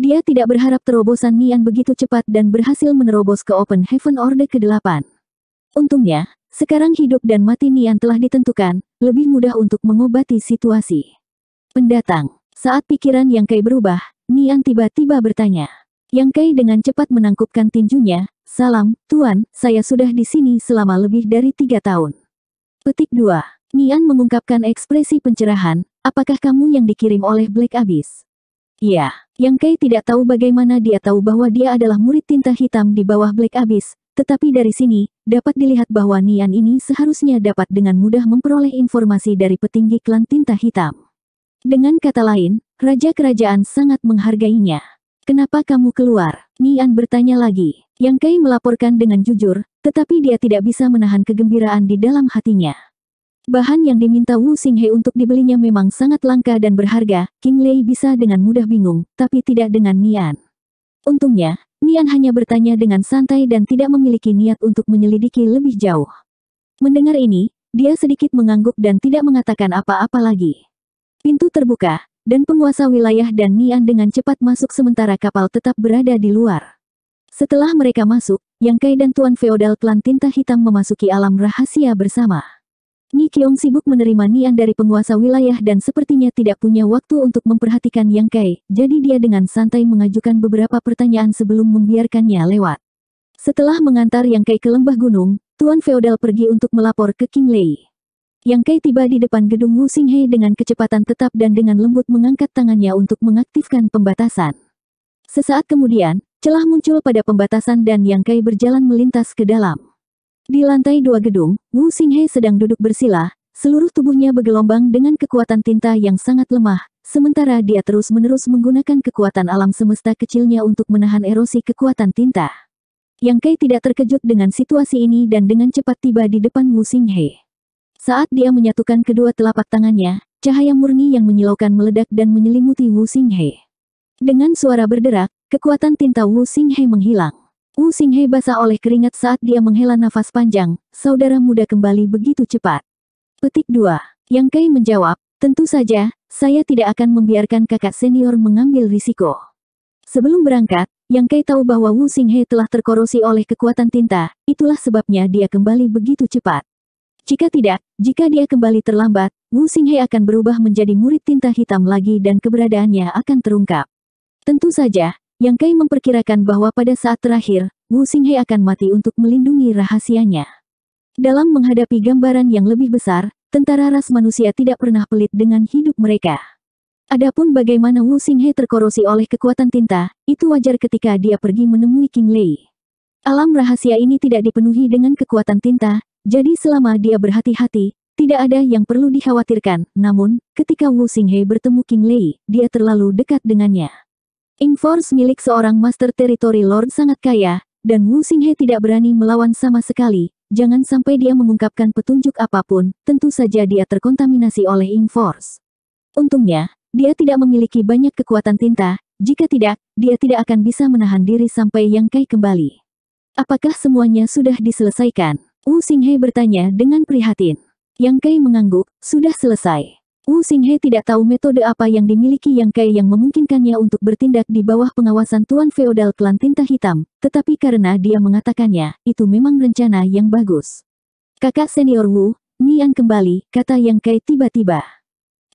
Dia tidak berharap terobosan Nian begitu cepat dan berhasil menerobos ke Open Heaven Order ke-8. Untungnya, sekarang hidup dan mati Nian telah ditentukan, lebih mudah untuk mengobati situasi. Pendatang, saat pikiran Yang Kai berubah, Nian tiba-tiba bertanya. Yang Kai dengan cepat menangkupkan tinjunya, Salam, Tuan, saya sudah di sini selama lebih dari tiga tahun. Petik 2. Nian mengungkapkan ekspresi pencerahan, apakah kamu yang dikirim oleh Black Abyss? Ya, Yang Kai tidak tahu bagaimana dia tahu bahwa dia adalah murid tinta hitam di bawah Black Abyss, tetapi dari sini, dapat dilihat bahwa Nian ini seharusnya dapat dengan mudah memperoleh informasi dari petinggi klan tinta hitam. Dengan kata lain, raja kerajaan sangat menghargainya. Kenapa kamu keluar? Nian bertanya lagi. Yang Kai melaporkan dengan jujur, tetapi dia tidak bisa menahan kegembiraan di dalam hatinya. Bahan yang diminta Wu Xinghe untuk dibelinya memang sangat langka dan berharga, King Lei bisa dengan mudah bingung, tapi tidak dengan Nian. Untungnya, Nian hanya bertanya dengan santai dan tidak memiliki niat untuk menyelidiki lebih jauh. Mendengar ini, dia sedikit mengangguk dan tidak mengatakan apa-apa lagi. Pintu terbuka, dan penguasa wilayah dan Nian dengan cepat masuk sementara kapal tetap berada di luar. Setelah mereka masuk, Yang Kai dan Tuan Feodal Klan Tinta Hitam memasuki alam rahasia bersama. Ni Kiong sibuk menerima Niang dari penguasa wilayah dan sepertinya tidak punya waktu untuk memperhatikan Yang Kai, jadi dia dengan santai mengajukan beberapa pertanyaan sebelum membiarkannya lewat. Setelah mengantar Yang Kai ke lembah gunung, Tuan Feodal pergi untuk melapor ke King Lei. Yang Kai tiba di depan gedung Wu Hei dengan kecepatan tetap dan dengan lembut mengangkat tangannya untuk mengaktifkan pembatasan. Sesaat kemudian, celah muncul pada pembatasan dan Yang Kai berjalan melintas ke dalam. Di lantai dua gedung, Wu Xinghe sedang duduk bersila, seluruh tubuhnya bergelombang dengan kekuatan tinta yang sangat lemah, sementara dia terus-menerus menggunakan kekuatan alam semesta kecilnya untuk menahan erosi kekuatan tinta. Yang Kai tidak terkejut dengan situasi ini dan dengan cepat tiba di depan Wu Xinghe. Saat dia menyatukan kedua telapak tangannya, cahaya murni yang menyilaukan meledak dan menyelimuti Wu Xinghe. Dengan suara berderak, kekuatan tinta Wu Xinghe menghilang. Wu Xinghe basah oleh keringat saat dia menghela nafas panjang, saudara muda kembali begitu cepat. Petik 2. Yang Kai menjawab, tentu saja, saya tidak akan membiarkan kakak senior mengambil risiko. Sebelum berangkat, Yang Kai tahu bahwa Wu Xinghe telah terkorosi oleh kekuatan tinta, itulah sebabnya dia kembali begitu cepat. Jika tidak, jika dia kembali terlambat, Wu Xinghe akan berubah menjadi murid tinta hitam lagi dan keberadaannya akan terungkap. Tentu saja, yang Kai memperkirakan bahwa pada saat terakhir, Wu Xinghe akan mati untuk melindungi rahasianya. Dalam menghadapi gambaran yang lebih besar, tentara ras manusia tidak pernah pelit dengan hidup mereka. Adapun bagaimana Wu Xinghe terkorosi oleh kekuatan tinta, itu wajar ketika dia pergi menemui King Lei. Alam rahasia ini tidak dipenuhi dengan kekuatan tinta, jadi selama dia berhati-hati, tidak ada yang perlu dikhawatirkan, namun, ketika Wu Xinghe bertemu King Lei, dia terlalu dekat dengannya. Inforce milik seorang Master teritori Lord sangat kaya, dan Wu Xinghe tidak berani melawan sama sekali, jangan sampai dia mengungkapkan petunjuk apapun, tentu saja dia terkontaminasi oleh Inforce. Untungnya, dia tidak memiliki banyak kekuatan tinta, jika tidak, dia tidak akan bisa menahan diri sampai Yang Kai kembali. Apakah semuanya sudah diselesaikan? Wu Xinghe bertanya dengan prihatin. Yang Kai mengangguk, sudah selesai. Wu Xinghe tidak tahu metode apa yang dimiliki Yang Kai yang memungkinkannya untuk bertindak di bawah pengawasan Tuan Feodal Klan Tinta Hitam, tetapi karena dia mengatakannya, itu memang rencana yang bagus. Kakak senior Wu, Nian kembali, kata Yang Kai tiba-tiba.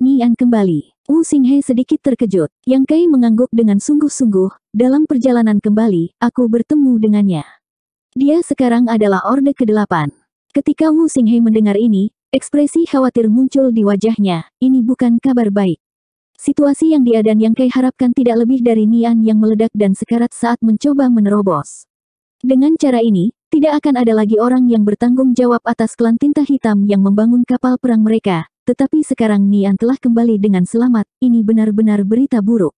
Nian kembali. Wu Xinghe sedikit terkejut, Yang Kai mengangguk dengan sungguh-sungguh, dalam perjalanan kembali, aku bertemu dengannya. Dia sekarang adalah Orde ke-8. Ketika Wu Xinghe mendengar ini, Ekspresi khawatir muncul di wajahnya, ini bukan kabar baik. Situasi yang dia dan yang Kai harapkan tidak lebih dari nian yang meledak dan sekarat saat mencoba menerobos. Dengan cara ini, tidak akan ada lagi orang yang bertanggung jawab atas klan tinta hitam yang membangun kapal perang mereka, tetapi sekarang Nian telah kembali dengan selamat, ini benar-benar berita buruk.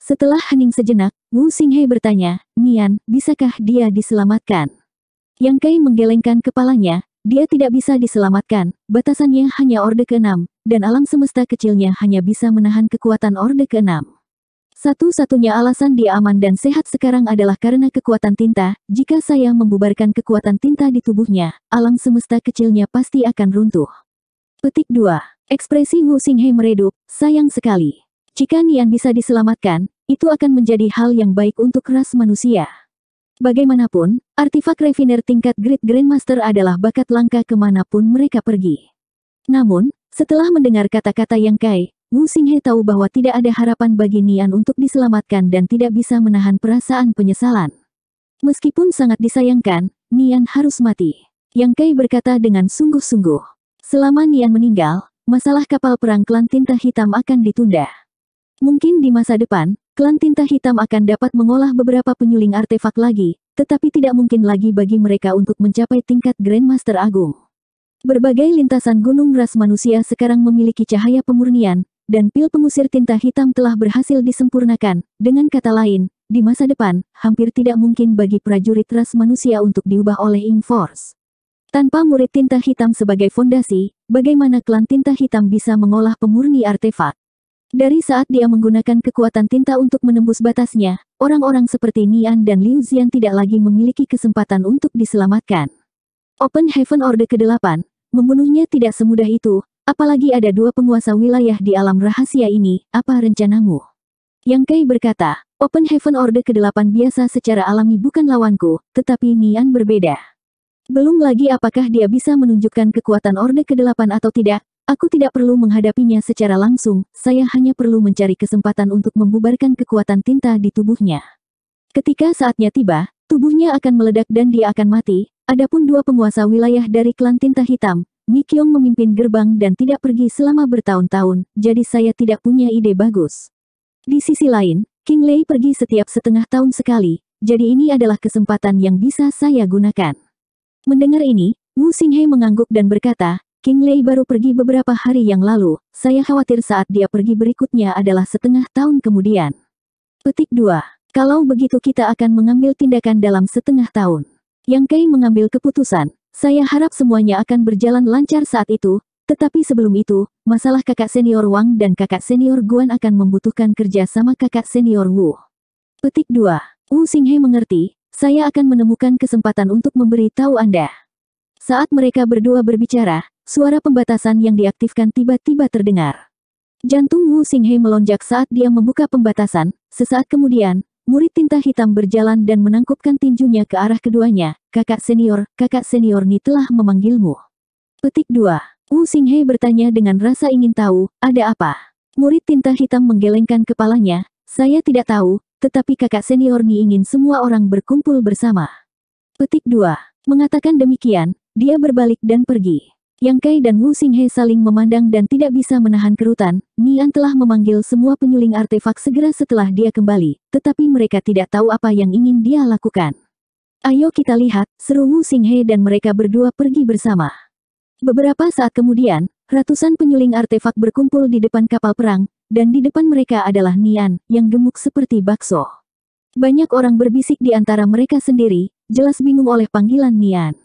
Setelah hening sejenak, Wu Xinghei bertanya, Nian, bisakah dia diselamatkan? Yang Kai menggelengkan kepalanya, dia tidak bisa diselamatkan, batasannya hanya Orde ke-6, dan alam semesta kecilnya hanya bisa menahan kekuatan Orde ke-6. Satu-satunya alasan dia aman dan sehat sekarang adalah karena kekuatan tinta, jika saya membubarkan kekuatan tinta di tubuhnya, alam semesta kecilnya pasti akan runtuh. Petik 2. Ekspresi Wu Xinghe meredup, sayang sekali. Jika Nian bisa diselamatkan, itu akan menjadi hal yang baik untuk ras manusia. Bagaimanapun, artifak refiner tingkat Great Grandmaster adalah bakat langka kemanapun mereka pergi. Namun, setelah mendengar kata-kata yang Kai, Wu Xinghe tahu bahwa tidak ada harapan bagi Nian untuk diselamatkan dan tidak bisa menahan perasaan penyesalan. Meskipun sangat disayangkan, Nian harus mati. Yang Kai berkata dengan sungguh-sungguh. Selama Nian meninggal, masalah kapal perang klan tinta hitam akan ditunda. Mungkin di masa depan, Klan tinta hitam akan dapat mengolah beberapa penyuling artefak lagi, tetapi tidak mungkin lagi bagi mereka untuk mencapai tingkat Grandmaster Agung. Berbagai lintasan gunung ras manusia sekarang memiliki cahaya pemurnian, dan pil pengusir tinta hitam telah berhasil disempurnakan. Dengan kata lain, di masa depan, hampir tidak mungkin bagi prajurit ras manusia untuk diubah oleh Inforce. Tanpa murid tinta hitam sebagai fondasi, bagaimana klan tinta hitam bisa mengolah pemurni artefak? Dari saat dia menggunakan kekuatan tinta untuk menembus batasnya, orang-orang seperti Nian dan Liu Xian tidak lagi memiliki kesempatan untuk diselamatkan. Open Heaven Order ke-8, membunuhnya tidak semudah itu, apalagi ada dua penguasa wilayah di alam rahasia ini, apa rencanamu? Yang Kai berkata, Open Heaven Order ke-8 biasa secara alami bukan lawanku, tetapi Nian berbeda. Belum lagi apakah dia bisa menunjukkan kekuatan Orde ke-8 atau tidak, Aku tidak perlu menghadapinya secara langsung, saya hanya perlu mencari kesempatan untuk membubarkan kekuatan tinta di tubuhnya. Ketika saatnya tiba, tubuhnya akan meledak dan dia akan mati, adapun dua penguasa wilayah dari klan tinta hitam, Nikyong memimpin gerbang dan tidak pergi selama bertahun-tahun, jadi saya tidak punya ide bagus. Di sisi lain, King Lei pergi setiap setengah tahun sekali, jadi ini adalah kesempatan yang bisa saya gunakan. Mendengar ini, Wu Xinghe mengangguk dan berkata, King Lei baru pergi beberapa hari yang lalu, saya khawatir saat dia pergi berikutnya adalah setengah tahun kemudian. Petik 2. Kalau begitu kita akan mengambil tindakan dalam setengah tahun. Yang Kei mengambil keputusan, saya harap semuanya akan berjalan lancar saat itu, tetapi sebelum itu, masalah kakak senior Wang dan kakak senior Guan akan membutuhkan kerja sama kakak senior Wu. Petik 2. Wu Xinghe mengerti, saya akan menemukan kesempatan untuk memberi tahu Anda. Saat mereka berdua berbicara, suara pembatasan yang diaktifkan tiba-tiba terdengar. Jantung Wu Xinghe melonjak saat dia membuka pembatasan, sesaat kemudian, murid tinta hitam berjalan dan menangkupkan tinjunya ke arah keduanya, kakak senior, kakak senior Ni telah memanggilmu. Petik 2. Wu Xinghe bertanya dengan rasa ingin tahu, ada apa? Murid tinta hitam menggelengkan kepalanya, saya tidak tahu, tetapi kakak senior Ni ingin semua orang berkumpul bersama. Petik 2. Mengatakan demikian, dia berbalik dan pergi. Yang Kai dan Wu Xinghe saling memandang dan tidak bisa menahan kerutan, Nian telah memanggil semua penyuling artefak segera setelah dia kembali, tetapi mereka tidak tahu apa yang ingin dia lakukan. Ayo kita lihat, seru Wu Xinghe dan mereka berdua pergi bersama. Beberapa saat kemudian, ratusan penyuling artefak berkumpul di depan kapal perang, dan di depan mereka adalah Nian, yang gemuk seperti bakso. Banyak orang berbisik di antara mereka sendiri, jelas bingung oleh panggilan Nian.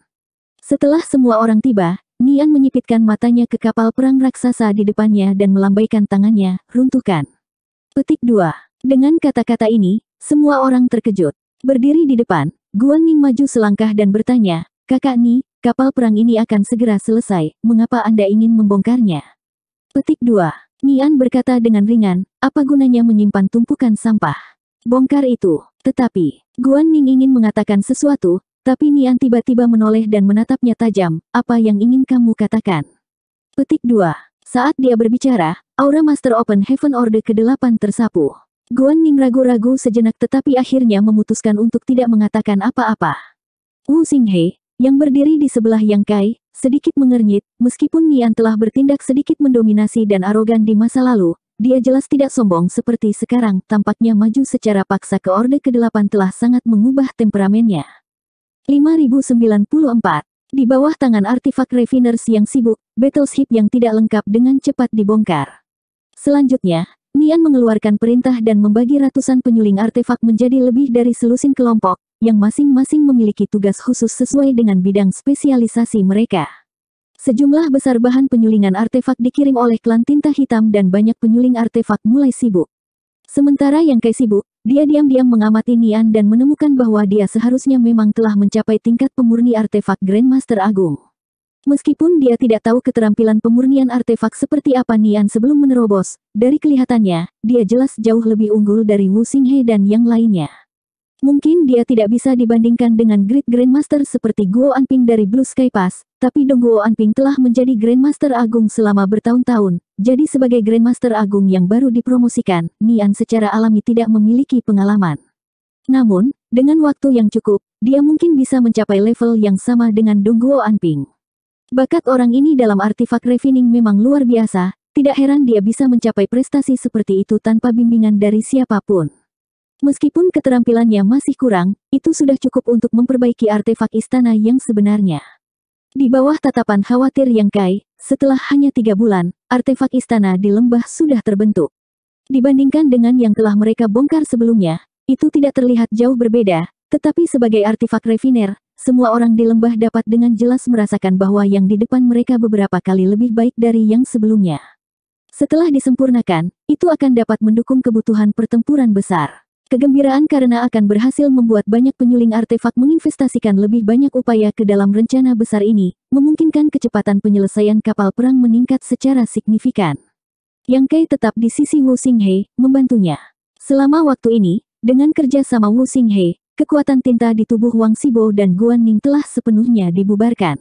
Setelah semua orang tiba, Nian menyipitkan matanya ke kapal perang raksasa di depannya dan melambaikan tangannya, runtuhkan. Petik 2. Dengan kata-kata ini, semua orang terkejut. Berdiri di depan, Guan Ning maju selangkah dan bertanya, Kakak Ni, kapal perang ini akan segera selesai, mengapa Anda ingin membongkarnya? Petik 2. Nian berkata dengan ringan, apa gunanya menyimpan tumpukan sampah? Bongkar itu. Tetapi, Guan Ning ingin mengatakan sesuatu, tapi Nian tiba-tiba menoleh dan menatapnya tajam, apa yang ingin kamu katakan? Petik 2. Saat dia berbicara, aura Master Open Heaven Order ke-8 tersapu. Guan Ning ragu-ragu sejenak tetapi akhirnya memutuskan untuk tidak mengatakan apa-apa. Wu Xinghe, yang berdiri di sebelah Yang Kai, sedikit mengernyit, meskipun Nian telah bertindak sedikit mendominasi dan arogan di masa lalu, dia jelas tidak sombong seperti sekarang, tampaknya maju secara paksa ke Orde ke-8 telah sangat mengubah temperamennya. 5094. Di bawah tangan artefak refiners yang sibuk, battleship yang tidak lengkap dengan cepat dibongkar. Selanjutnya, Nian mengeluarkan perintah dan membagi ratusan penyuling artefak menjadi lebih dari selusin kelompok, yang masing-masing memiliki tugas khusus sesuai dengan bidang spesialisasi mereka. Sejumlah besar bahan penyulingan artefak dikirim oleh klan tinta hitam dan banyak penyuling artefak mulai sibuk. Sementara yang Kai sibuk, dia diam-diam mengamati Nian dan menemukan bahwa dia seharusnya memang telah mencapai tingkat pemurni artefak Grandmaster Agung. Meskipun dia tidak tahu keterampilan pemurnian artefak seperti apa Nian sebelum menerobos, dari kelihatannya, dia jelas jauh lebih unggul dari Wu Xinghe dan yang lainnya. Mungkin dia tidak bisa dibandingkan dengan Great Grandmaster seperti Guo Anping dari Blue Sky Pass, tapi Dong Guo Anping telah menjadi Grandmaster Agung selama bertahun-tahun, jadi sebagai Grandmaster Agung yang baru dipromosikan, Nian secara alami tidak memiliki pengalaman. Namun, dengan waktu yang cukup, dia mungkin bisa mencapai level yang sama dengan Dong Guo Anping. Bakat orang ini dalam artefak refining memang luar biasa, tidak heran dia bisa mencapai prestasi seperti itu tanpa bimbingan dari siapapun. Meskipun keterampilannya masih kurang, itu sudah cukup untuk memperbaiki artefak istana yang sebenarnya. Di bawah tatapan khawatir yang Kai, setelah hanya tiga bulan, artefak istana di lembah sudah terbentuk. Dibandingkan dengan yang telah mereka bongkar sebelumnya, itu tidak terlihat jauh berbeda, tetapi sebagai artefak refiner, semua orang di lembah dapat dengan jelas merasakan bahwa yang di depan mereka beberapa kali lebih baik dari yang sebelumnya. Setelah disempurnakan, itu akan dapat mendukung kebutuhan pertempuran besar. Kegembiraan karena akan berhasil membuat banyak penyuling artefak menginvestasikan lebih banyak upaya ke dalam rencana besar ini, memungkinkan kecepatan penyelesaian kapal perang meningkat secara signifikan. Yang Kai tetap di sisi Wu Xinghe, membantunya. Selama waktu ini, dengan kerja sama Wu Xinghe, kekuatan tinta di tubuh Wang Sibo dan Guan Ning telah sepenuhnya dibubarkan.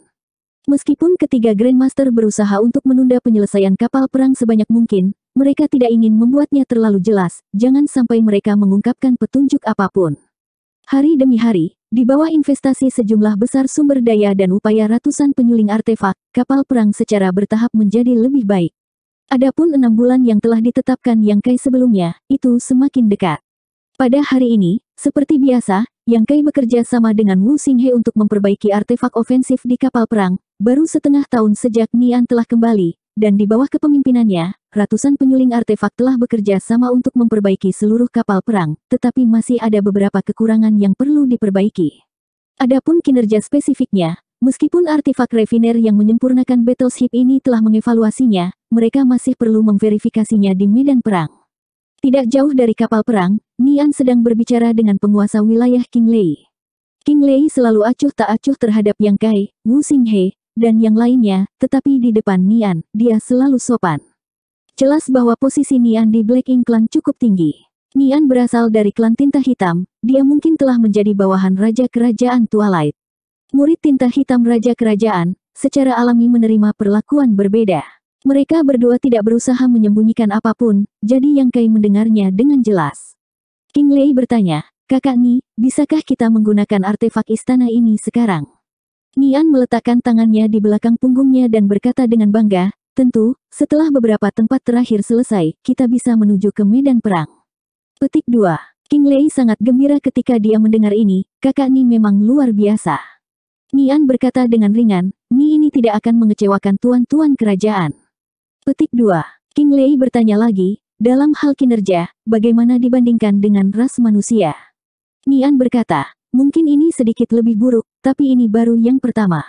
Meskipun ketiga Grandmaster berusaha untuk menunda penyelesaian kapal perang sebanyak mungkin, mereka tidak ingin membuatnya terlalu jelas, jangan sampai mereka mengungkapkan petunjuk apapun. Hari demi hari, di bawah investasi sejumlah besar sumber daya dan upaya ratusan penyuling artefak, kapal perang secara bertahap menjadi lebih baik. Adapun enam bulan yang telah ditetapkan yang kai sebelumnya, itu semakin dekat. Pada hari ini, seperti biasa, yang Kai bekerja sama dengan Wu Xinghe untuk memperbaiki artefak ofensif di kapal perang, baru setengah tahun sejak Nian telah kembali, dan di bawah kepemimpinannya, ratusan penyuling artefak telah bekerja sama untuk memperbaiki seluruh kapal perang, tetapi masih ada beberapa kekurangan yang perlu diperbaiki. Adapun kinerja spesifiknya, Meskipun artefak refiner yang menyempurnakan Battleship ini telah mengevaluasinya, mereka masih perlu memverifikasinya di medan perang. Tidak jauh dari kapal perang, Nian sedang berbicara dengan penguasa wilayah King Lei. King Lei selalu acuh tak acuh terhadap Yang Kai, Wu Xinghe, dan yang lainnya, tetapi di depan Nian, dia selalu sopan. Jelas bahwa posisi Nian di Black Ink Clan cukup tinggi. Nian berasal dari klan tinta hitam, dia mungkin telah menjadi bawahan Raja Kerajaan Twilight. Murid tinta hitam Raja Kerajaan, secara alami menerima perlakuan berbeda. Mereka berdua tidak berusaha menyembunyikan apapun, jadi Yang Kai mendengarnya dengan jelas. King Lei bertanya, Kakak Ni, bisakah kita menggunakan artefak istana ini sekarang? Nian meletakkan tangannya di belakang punggungnya dan berkata dengan bangga, tentu, setelah beberapa tempat terakhir selesai, kita bisa menuju ke medan perang. Petik 2. King Lei sangat gembira ketika dia mendengar ini, kakak Ni memang luar biasa. Nian berkata dengan ringan, Ni ini tidak akan mengecewakan tuan-tuan kerajaan. Petik 2. Lei bertanya lagi, dalam hal kinerja, bagaimana dibandingkan dengan ras manusia? Nian berkata, mungkin ini sedikit lebih buruk, tapi ini baru yang pertama.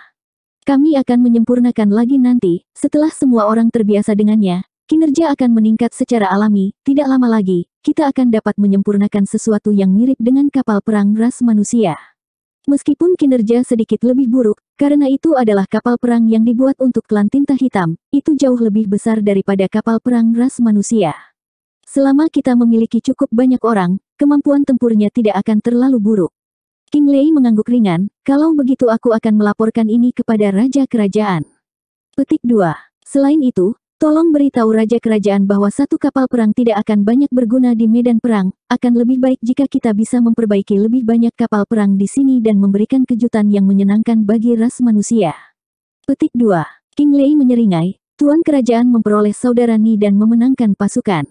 Kami akan menyempurnakan lagi nanti, setelah semua orang terbiasa dengannya, kinerja akan meningkat secara alami, tidak lama lagi, kita akan dapat menyempurnakan sesuatu yang mirip dengan kapal perang ras manusia. Meskipun kinerja sedikit lebih buruk, karena itu adalah kapal perang yang dibuat untuk klan tinta hitam, itu jauh lebih besar daripada kapal perang ras manusia. Selama kita memiliki cukup banyak orang, kemampuan tempurnya tidak akan terlalu buruk. King Lei mengangguk ringan, kalau begitu aku akan melaporkan ini kepada Raja Kerajaan. Petik 2. Selain itu, Tolong beritahu Raja Kerajaan bahwa satu kapal perang tidak akan banyak berguna di medan perang, akan lebih baik jika kita bisa memperbaiki lebih banyak kapal perang di sini dan memberikan kejutan yang menyenangkan bagi ras manusia. Petik 2. King Lei menyeringai, Tuan Kerajaan memperoleh saudara Ni dan memenangkan pasukan.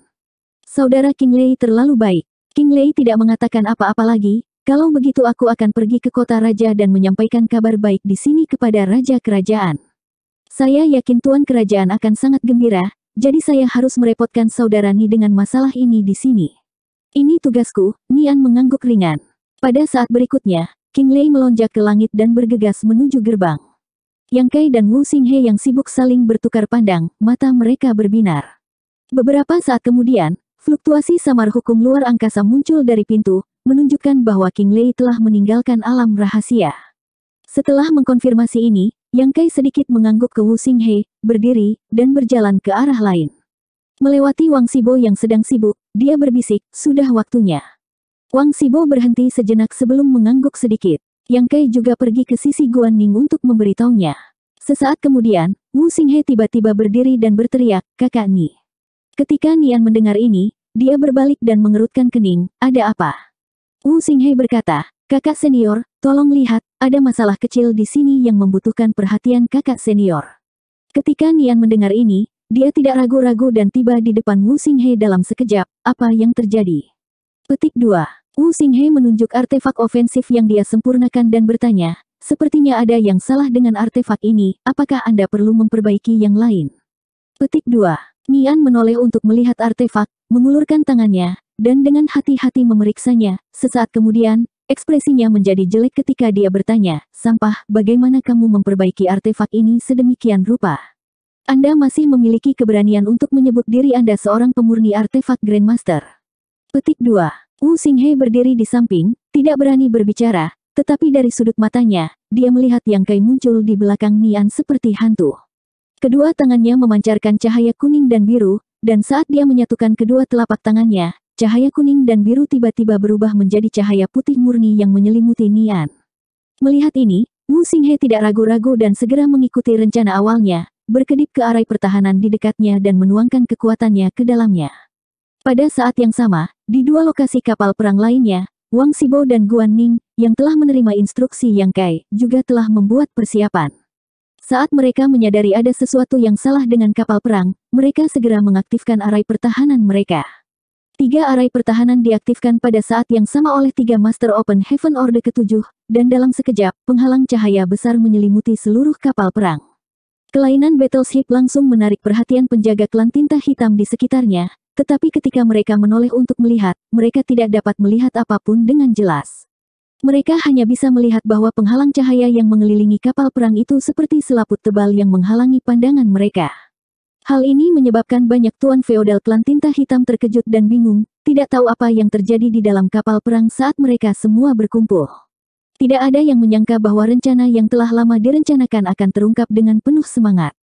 Saudara King Lei terlalu baik. King Lei tidak mengatakan apa-apa lagi, kalau begitu aku akan pergi ke kota raja dan menyampaikan kabar baik di sini kepada Raja Kerajaan. Saya yakin Tuan Kerajaan akan sangat gembira, jadi saya harus merepotkan saudarani dengan masalah ini di sini. Ini tugasku, Nian mengangguk ringan. Pada saat berikutnya, King Lei melonjak ke langit dan bergegas menuju gerbang. Yang Kai dan Wu Xinghe yang sibuk saling bertukar pandang, mata mereka berbinar. Beberapa saat kemudian, fluktuasi samar hukum luar angkasa muncul dari pintu, menunjukkan bahwa King Lei telah meninggalkan alam rahasia. Setelah mengkonfirmasi ini, yang Kai sedikit mengangguk ke Wu Xinghe, berdiri, dan berjalan ke arah lain. Melewati Wang Sibo yang sedang sibuk, dia berbisik, sudah waktunya. Wang Sibo berhenti sejenak sebelum mengangguk sedikit. Yang Kai juga pergi ke sisi Guan Ning untuk memberitahunya. Sesaat kemudian, Wu Xinghe tiba-tiba berdiri dan berteriak, kakak Ni. Ketika Nian mendengar ini, dia berbalik dan mengerutkan kening, ada apa? Wu Xinghe berkata, Kakak senior, tolong lihat, ada masalah kecil di sini yang membutuhkan perhatian kakak senior. Ketika Nian mendengar ini, dia tidak ragu-ragu dan tiba di depan Wu Xinghe dalam sekejap, apa yang terjadi. Petik 2. Wu Xinghe menunjuk artefak ofensif yang dia sempurnakan dan bertanya, sepertinya ada yang salah dengan artefak ini, apakah Anda perlu memperbaiki yang lain? Petik 2. Nian menoleh untuk melihat artefak, mengulurkan tangannya, dan dengan hati-hati memeriksanya, sesaat kemudian, Ekspresinya menjadi jelek ketika dia bertanya, Sampah, bagaimana kamu memperbaiki artefak ini sedemikian rupa? Anda masih memiliki keberanian untuk menyebut diri Anda seorang pemurni artefak Grandmaster. Petik 2. Wu Xinghe berdiri di samping, tidak berani berbicara, tetapi dari sudut matanya, dia melihat yang Kai muncul di belakang Nian seperti hantu. Kedua tangannya memancarkan cahaya kuning dan biru, dan saat dia menyatukan kedua telapak tangannya, Cahaya kuning dan biru tiba-tiba berubah menjadi cahaya putih murni yang menyelimuti Nian. Melihat ini, Wu Xinghe tidak ragu-ragu dan segera mengikuti rencana awalnya, berkedip ke arai pertahanan di dekatnya dan menuangkan kekuatannya ke dalamnya. Pada saat yang sama, di dua lokasi kapal perang lainnya, Wang Sibo dan Guan Ning, yang telah menerima instruksi Yang Kai, juga telah membuat persiapan. Saat mereka menyadari ada sesuatu yang salah dengan kapal perang, mereka segera mengaktifkan arai pertahanan mereka. Tiga arai pertahanan diaktifkan pada saat yang sama oleh tiga Master Open Heaven Order ketujuh, dan dalam sekejap, penghalang cahaya besar menyelimuti seluruh kapal perang. Kelainan Battleship langsung menarik perhatian penjaga klan tinta hitam di sekitarnya, tetapi ketika mereka menoleh untuk melihat, mereka tidak dapat melihat apapun dengan jelas. Mereka hanya bisa melihat bahwa penghalang cahaya yang mengelilingi kapal perang itu seperti selaput tebal yang menghalangi pandangan mereka. Hal ini menyebabkan banyak tuan feodal klan tinta hitam terkejut dan bingung, tidak tahu apa yang terjadi di dalam kapal perang saat mereka semua berkumpul. Tidak ada yang menyangka bahwa rencana yang telah lama direncanakan akan terungkap dengan penuh semangat.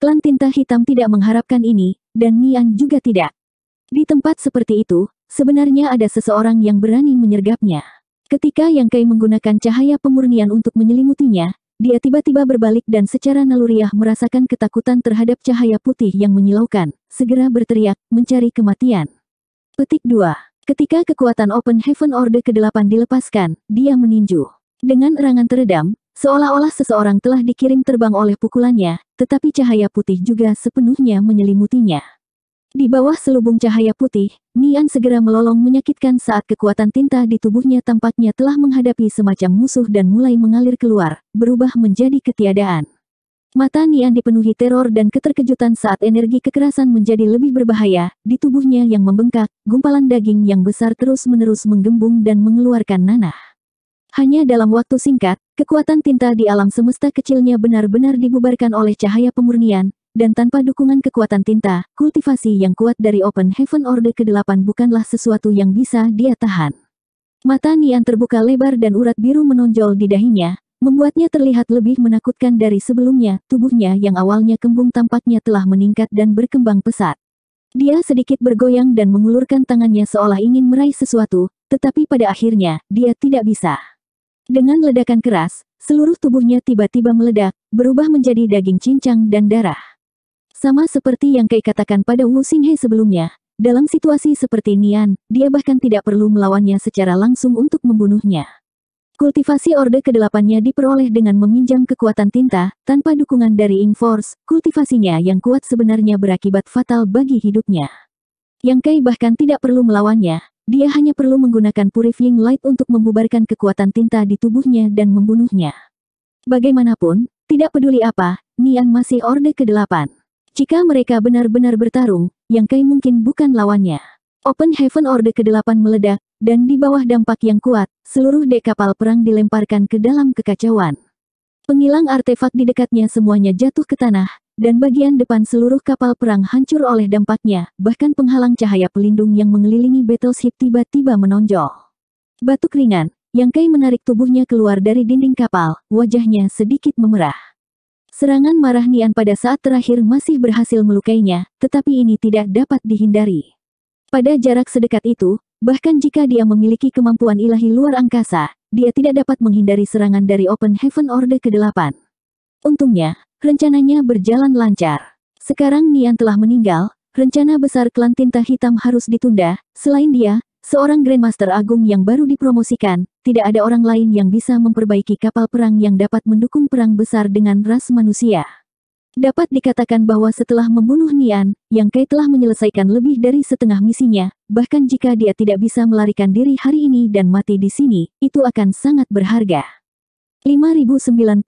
Klan tinta hitam tidak mengharapkan ini, dan Nian juga tidak. Di tempat seperti itu, sebenarnya ada seseorang yang berani menyergapnya. Ketika Yang Kai menggunakan cahaya pemurnian untuk menyelimutinya, dia tiba-tiba berbalik dan secara naluriah merasakan ketakutan terhadap cahaya putih yang menyilaukan, segera berteriak, mencari kematian. Petik 2. Ketika kekuatan Open Heaven Order ke-8 dilepaskan, dia meninju. Dengan erangan teredam, seolah-olah seseorang telah dikirim terbang oleh pukulannya, tetapi cahaya putih juga sepenuhnya menyelimutinya. Di bawah selubung cahaya putih, Nian segera melolong menyakitkan saat kekuatan tinta di tubuhnya tampaknya telah menghadapi semacam musuh dan mulai mengalir keluar, berubah menjadi ketiadaan. Mata Nian dipenuhi teror dan keterkejutan saat energi kekerasan menjadi lebih berbahaya, di tubuhnya yang membengkak, gumpalan daging yang besar terus-menerus menggembung dan mengeluarkan nanah. Hanya dalam waktu singkat, kekuatan tinta di alam semesta kecilnya benar-benar dibubarkan oleh cahaya pemurnian, dan tanpa dukungan kekuatan tinta, kultivasi yang kuat dari Open Heaven Order ke-8 bukanlah sesuatu yang bisa dia tahan. Mata Nian terbuka lebar dan urat biru menonjol di dahinya, membuatnya terlihat lebih menakutkan dari sebelumnya, tubuhnya yang awalnya kembung tampaknya telah meningkat dan berkembang pesat. Dia sedikit bergoyang dan mengulurkan tangannya seolah ingin meraih sesuatu, tetapi pada akhirnya, dia tidak bisa. Dengan ledakan keras, seluruh tubuhnya tiba-tiba meledak, berubah menjadi daging cincang dan darah. Sama seperti yang Kei katakan pada Wu Xinghe sebelumnya, dalam situasi seperti Nian, dia bahkan tidak perlu melawannya secara langsung untuk membunuhnya. Kultivasi Orde kedelapannya diperoleh dengan meminjam kekuatan tinta, tanpa dukungan dari Inforce, kultivasinya yang kuat sebenarnya berakibat fatal bagi hidupnya. Yang Kai bahkan tidak perlu melawannya, dia hanya perlu menggunakan Purifying Light untuk membubarkan kekuatan tinta di tubuhnya dan membunuhnya. Bagaimanapun, tidak peduli apa, Nian masih Orde kedelapan. Jika mereka benar-benar bertarung, yang Kai mungkin bukan lawannya. Open Heaven Order ke-8 meledak, dan di bawah dampak yang kuat, seluruh dek kapal perang dilemparkan ke dalam kekacauan. Pengilang artefak di dekatnya semuanya jatuh ke tanah, dan bagian depan seluruh kapal perang hancur oleh dampaknya, bahkan penghalang cahaya pelindung yang mengelilingi battleship tiba-tiba menonjol. Batuk ringan, yang Kai menarik tubuhnya keluar dari dinding kapal, wajahnya sedikit memerah. Serangan marah Nian pada saat terakhir masih berhasil melukainya, tetapi ini tidak dapat dihindari. Pada jarak sedekat itu, bahkan jika dia memiliki kemampuan ilahi luar angkasa, dia tidak dapat menghindari serangan dari Open Heaven Order ke-8. Untungnya, rencananya berjalan lancar. Sekarang Nian telah meninggal, rencana besar klan tinta hitam harus ditunda, selain dia, seorang Grandmaster Agung yang baru dipromosikan, tidak ada orang lain yang bisa memperbaiki kapal perang yang dapat mendukung perang besar dengan ras manusia. Dapat dikatakan bahwa setelah membunuh Nian, Yang Kai telah menyelesaikan lebih dari setengah misinya, bahkan jika dia tidak bisa melarikan diri hari ini dan mati di sini, itu akan sangat berharga. 5095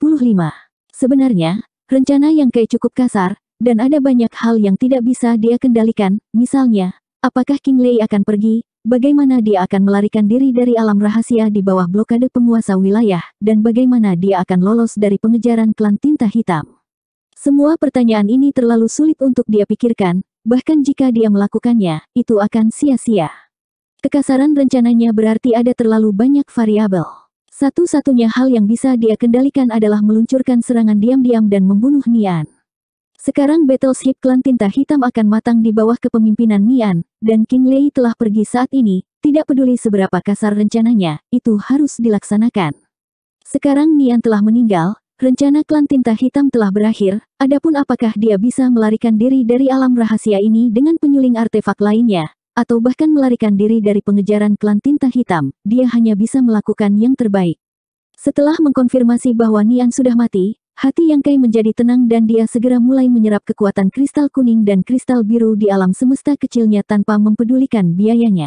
Sebenarnya, rencana Yang Kai cukup kasar, dan ada banyak hal yang tidak bisa dia kendalikan, misalnya, Apakah King Lei akan pergi? Bagaimana dia akan melarikan diri dari alam rahasia di bawah blokade penguasa wilayah, dan bagaimana dia akan lolos dari pengejaran klan tinta hitam? Semua pertanyaan ini terlalu sulit untuk dia pikirkan, bahkan jika dia melakukannya, itu akan sia-sia. Kekasaran rencananya berarti ada terlalu banyak variabel. Satu-satunya hal yang bisa dia kendalikan adalah meluncurkan serangan diam-diam dan membunuh Nian. Sekarang Battleship klan tinta hitam akan matang di bawah kepemimpinan Nian, dan King Lei telah pergi saat ini, tidak peduli seberapa kasar rencananya, itu harus dilaksanakan. Sekarang Nian telah meninggal, rencana klan tinta hitam telah berakhir, adapun apakah dia bisa melarikan diri dari alam rahasia ini dengan penyuling artefak lainnya, atau bahkan melarikan diri dari pengejaran klan tinta hitam, dia hanya bisa melakukan yang terbaik. Setelah mengkonfirmasi bahwa Nian sudah mati, Hati yang Kai menjadi tenang dan dia segera mulai menyerap kekuatan kristal kuning dan kristal biru di alam semesta kecilnya tanpa mempedulikan biayanya.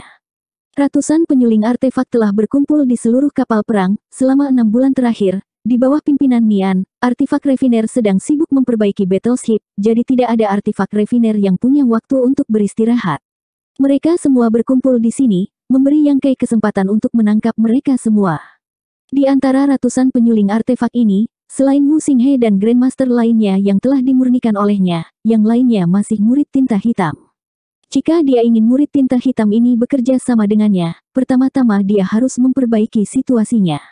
Ratusan penyuling artefak telah berkumpul di seluruh kapal perang selama enam bulan terakhir. Di bawah pimpinan Nian, artefak Refiner sedang sibuk memperbaiki battleship, jadi tidak ada artefak Refiner yang punya waktu untuk beristirahat. Mereka semua berkumpul di sini, memberi Yang Kai kesempatan untuk menangkap mereka semua. Di antara ratusan penyuling artefak ini, Selain Wu Xinghe dan Grandmaster lainnya yang telah dimurnikan olehnya, yang lainnya masih murid tinta hitam. Jika dia ingin murid tinta hitam ini bekerja sama dengannya, pertama-tama dia harus memperbaiki situasinya.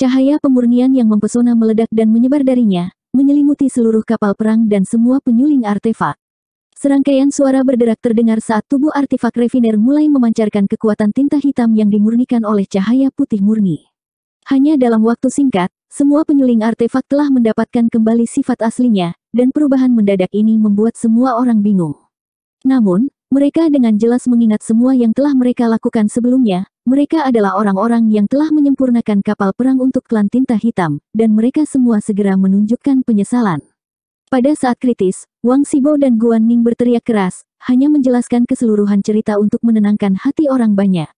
Cahaya pemurnian yang mempesona meledak dan menyebar darinya, menyelimuti seluruh kapal perang dan semua penyuling artefak. Serangkaian suara berderak terdengar saat tubuh artefak Reviner mulai memancarkan kekuatan tinta hitam yang dimurnikan oleh cahaya putih murni. Hanya dalam waktu singkat, semua penyuling artefak telah mendapatkan kembali sifat aslinya, dan perubahan mendadak ini membuat semua orang bingung. Namun, mereka dengan jelas mengingat semua yang telah mereka lakukan sebelumnya, mereka adalah orang-orang yang telah menyempurnakan kapal perang untuk klan tinta hitam, dan mereka semua segera menunjukkan penyesalan. Pada saat kritis, Wang Sibo dan Guan Ning berteriak keras, hanya menjelaskan keseluruhan cerita untuk menenangkan hati orang banyak.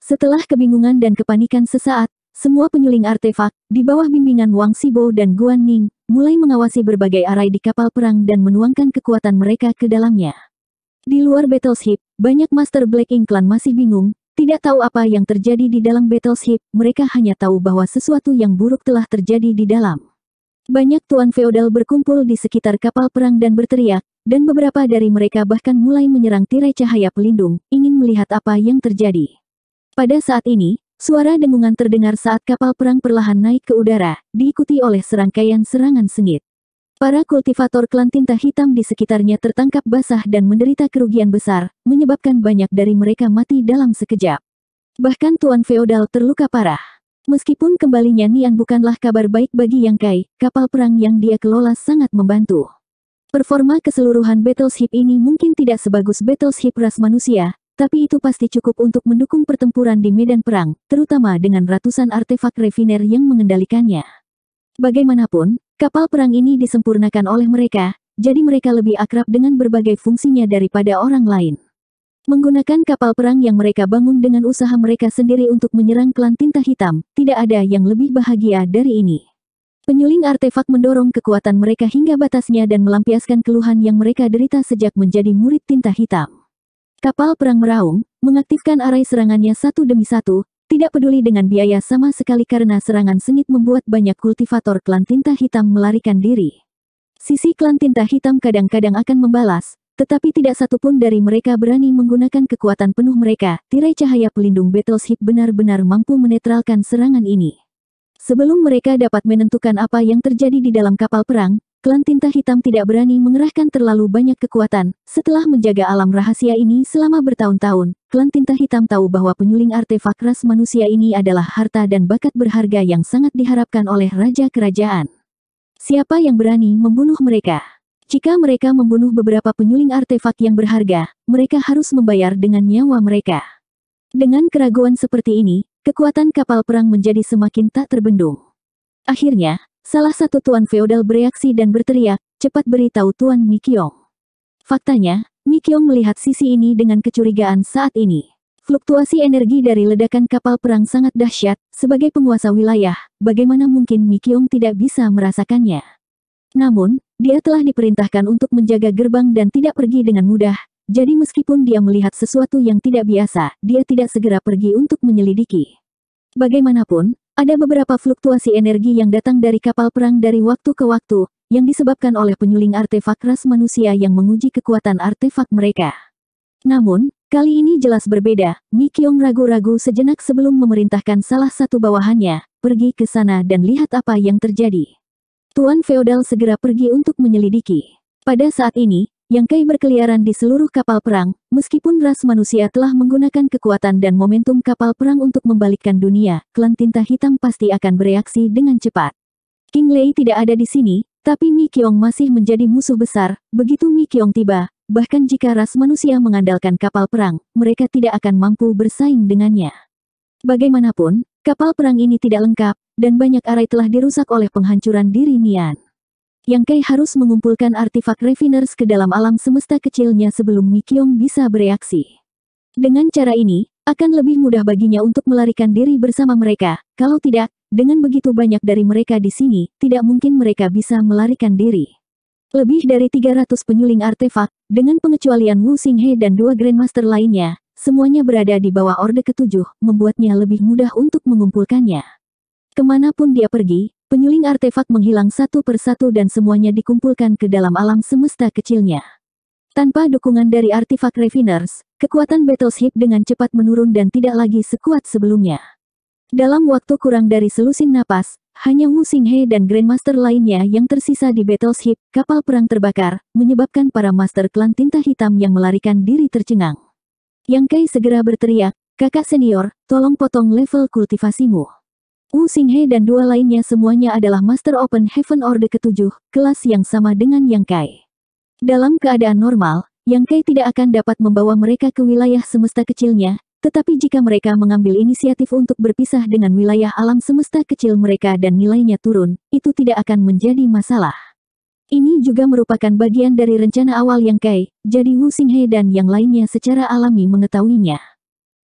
Setelah kebingungan dan kepanikan sesaat, semua penyuling artefak, di bawah bimbingan Wang Sibo dan Guan Ning, mulai mengawasi berbagai arai di kapal perang dan menuangkan kekuatan mereka ke dalamnya. Di luar Battleship, banyak Master Black Ink Clan masih bingung, tidak tahu apa yang terjadi di dalam Battleship, mereka hanya tahu bahwa sesuatu yang buruk telah terjadi di dalam. Banyak tuan feodal berkumpul di sekitar kapal perang dan berteriak, dan beberapa dari mereka bahkan mulai menyerang tirai cahaya pelindung, ingin melihat apa yang terjadi. Pada saat ini, Suara dengungan terdengar saat kapal perang perlahan naik ke udara, diikuti oleh serangkaian serangan sengit. Para kultivator klan tinta hitam di sekitarnya tertangkap basah dan menderita kerugian besar, menyebabkan banyak dari mereka mati dalam sekejap. Bahkan Tuan Feodal terluka parah. Meskipun kembalinya Nian bukanlah kabar baik bagi Yang Kai, kapal perang yang dia kelola sangat membantu. Performa keseluruhan Battleship ini mungkin tidak sebagus Battleship ras manusia, tapi itu pasti cukup untuk mendukung pertempuran di medan perang, terutama dengan ratusan artefak refiner yang mengendalikannya. Bagaimanapun, kapal perang ini disempurnakan oleh mereka, jadi mereka lebih akrab dengan berbagai fungsinya daripada orang lain. Menggunakan kapal perang yang mereka bangun dengan usaha mereka sendiri untuk menyerang klan tinta hitam, tidak ada yang lebih bahagia dari ini. Penyuling artefak mendorong kekuatan mereka hingga batasnya dan melampiaskan keluhan yang mereka derita sejak menjadi murid tinta hitam. Kapal perang meraung, mengaktifkan arai serangannya satu demi satu, tidak peduli dengan biaya sama sekali karena serangan sengit membuat banyak kultivator klan tinta hitam melarikan diri. Sisi klan tinta hitam kadang-kadang akan membalas, tetapi tidak satupun dari mereka berani menggunakan kekuatan penuh mereka. Tirai cahaya pelindung Battleship benar-benar mampu menetralkan serangan ini. Sebelum mereka dapat menentukan apa yang terjadi di dalam kapal perang, klan tinta hitam tidak berani mengerahkan terlalu banyak kekuatan. Setelah menjaga alam rahasia ini selama bertahun-tahun, klan tinta hitam tahu bahwa penyuling artefak ras manusia ini adalah harta dan bakat berharga yang sangat diharapkan oleh raja kerajaan. Siapa yang berani membunuh mereka? Jika mereka membunuh beberapa penyuling artefak yang berharga, mereka harus membayar dengan nyawa mereka. Dengan keraguan seperti ini, kekuatan kapal perang menjadi semakin tak terbendung. Akhirnya, Salah satu tuan feodal bereaksi dan berteriak, cepat beritahu tuan Mikyong. Faktanya, Mikyong melihat sisi ini dengan kecurigaan saat ini. Fluktuasi energi dari ledakan kapal perang sangat dahsyat, sebagai penguasa wilayah, bagaimana mungkin Mikyong tidak bisa merasakannya. Namun, dia telah diperintahkan untuk menjaga gerbang dan tidak pergi dengan mudah, jadi meskipun dia melihat sesuatu yang tidak biasa, dia tidak segera pergi untuk menyelidiki. Bagaimanapun, ada beberapa fluktuasi energi yang datang dari kapal perang dari waktu ke waktu, yang disebabkan oleh penyuling artefak ras manusia yang menguji kekuatan artefak mereka. Namun, kali ini jelas berbeda, Mikyong ragu-ragu sejenak sebelum memerintahkan salah satu bawahannya, pergi ke sana dan lihat apa yang terjadi. Tuan Feodal segera pergi untuk menyelidiki. Pada saat ini, yang Kai berkeliaran di seluruh kapal perang, meskipun ras manusia telah menggunakan kekuatan dan momentum kapal perang untuk membalikkan dunia, klan tinta hitam pasti akan bereaksi dengan cepat. King Lei tidak ada di sini, tapi Mi Kiong masih menjadi musuh besar, begitu Mi Kiong tiba, bahkan jika ras manusia mengandalkan kapal perang, mereka tidak akan mampu bersaing dengannya. Bagaimanapun, kapal perang ini tidak lengkap, dan banyak arai telah dirusak oleh penghancuran diri Nian. Yang Kai harus mengumpulkan artefak Refiners ke dalam alam semesta kecilnya sebelum Mikyong bisa bereaksi. Dengan cara ini, akan lebih mudah baginya untuk melarikan diri bersama mereka. Kalau tidak, dengan begitu banyak dari mereka di sini, tidak mungkin mereka bisa melarikan diri. Lebih dari 300 penyuling artefak, dengan pengecualian Wu Xinghe dan dua Grandmaster lainnya, semuanya berada di bawah Orde Ketujuh, membuatnya lebih mudah untuk mengumpulkannya. Kemanapun dia pergi, Penyuling artefak menghilang satu persatu dan semuanya dikumpulkan ke dalam alam semesta kecilnya. Tanpa dukungan dari artefak Refiners, kekuatan Battleship Hip dengan cepat menurun dan tidak lagi sekuat sebelumnya. Dalam waktu kurang dari selusin napas, hanya Wu Xinghe dan Grandmaster lainnya yang tersisa di Battleship. Hip, kapal perang terbakar, menyebabkan para Master Klan Tinta Hitam yang melarikan diri tercengang. Yang Kai segera berteriak, kakak senior, tolong potong level kultivasimu. Wu Xinghe dan dua lainnya semuanya adalah Master Open Heaven Order ketujuh, kelas yang sama dengan Yang Kai. Dalam keadaan normal, Yang Kai tidak akan dapat membawa mereka ke wilayah semesta kecilnya, tetapi jika mereka mengambil inisiatif untuk berpisah dengan wilayah alam semesta kecil mereka dan nilainya turun, itu tidak akan menjadi masalah. Ini juga merupakan bagian dari rencana awal Yang Kai, jadi Wu Xinghe dan yang lainnya secara alami mengetahuinya.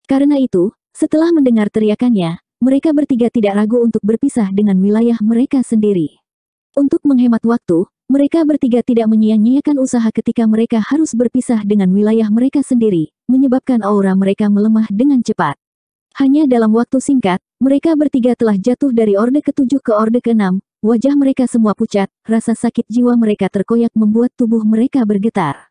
Karena itu, setelah mendengar teriakannya, mereka bertiga tidak ragu untuk berpisah dengan wilayah mereka sendiri. Untuk menghemat waktu, mereka bertiga tidak menyia-nyiakan usaha ketika mereka harus berpisah dengan wilayah mereka sendiri, menyebabkan aura mereka melemah dengan cepat. Hanya dalam waktu singkat, mereka bertiga telah jatuh dari orde ketujuh ke orde ke-6, wajah mereka semua pucat, rasa sakit jiwa mereka terkoyak membuat tubuh mereka bergetar.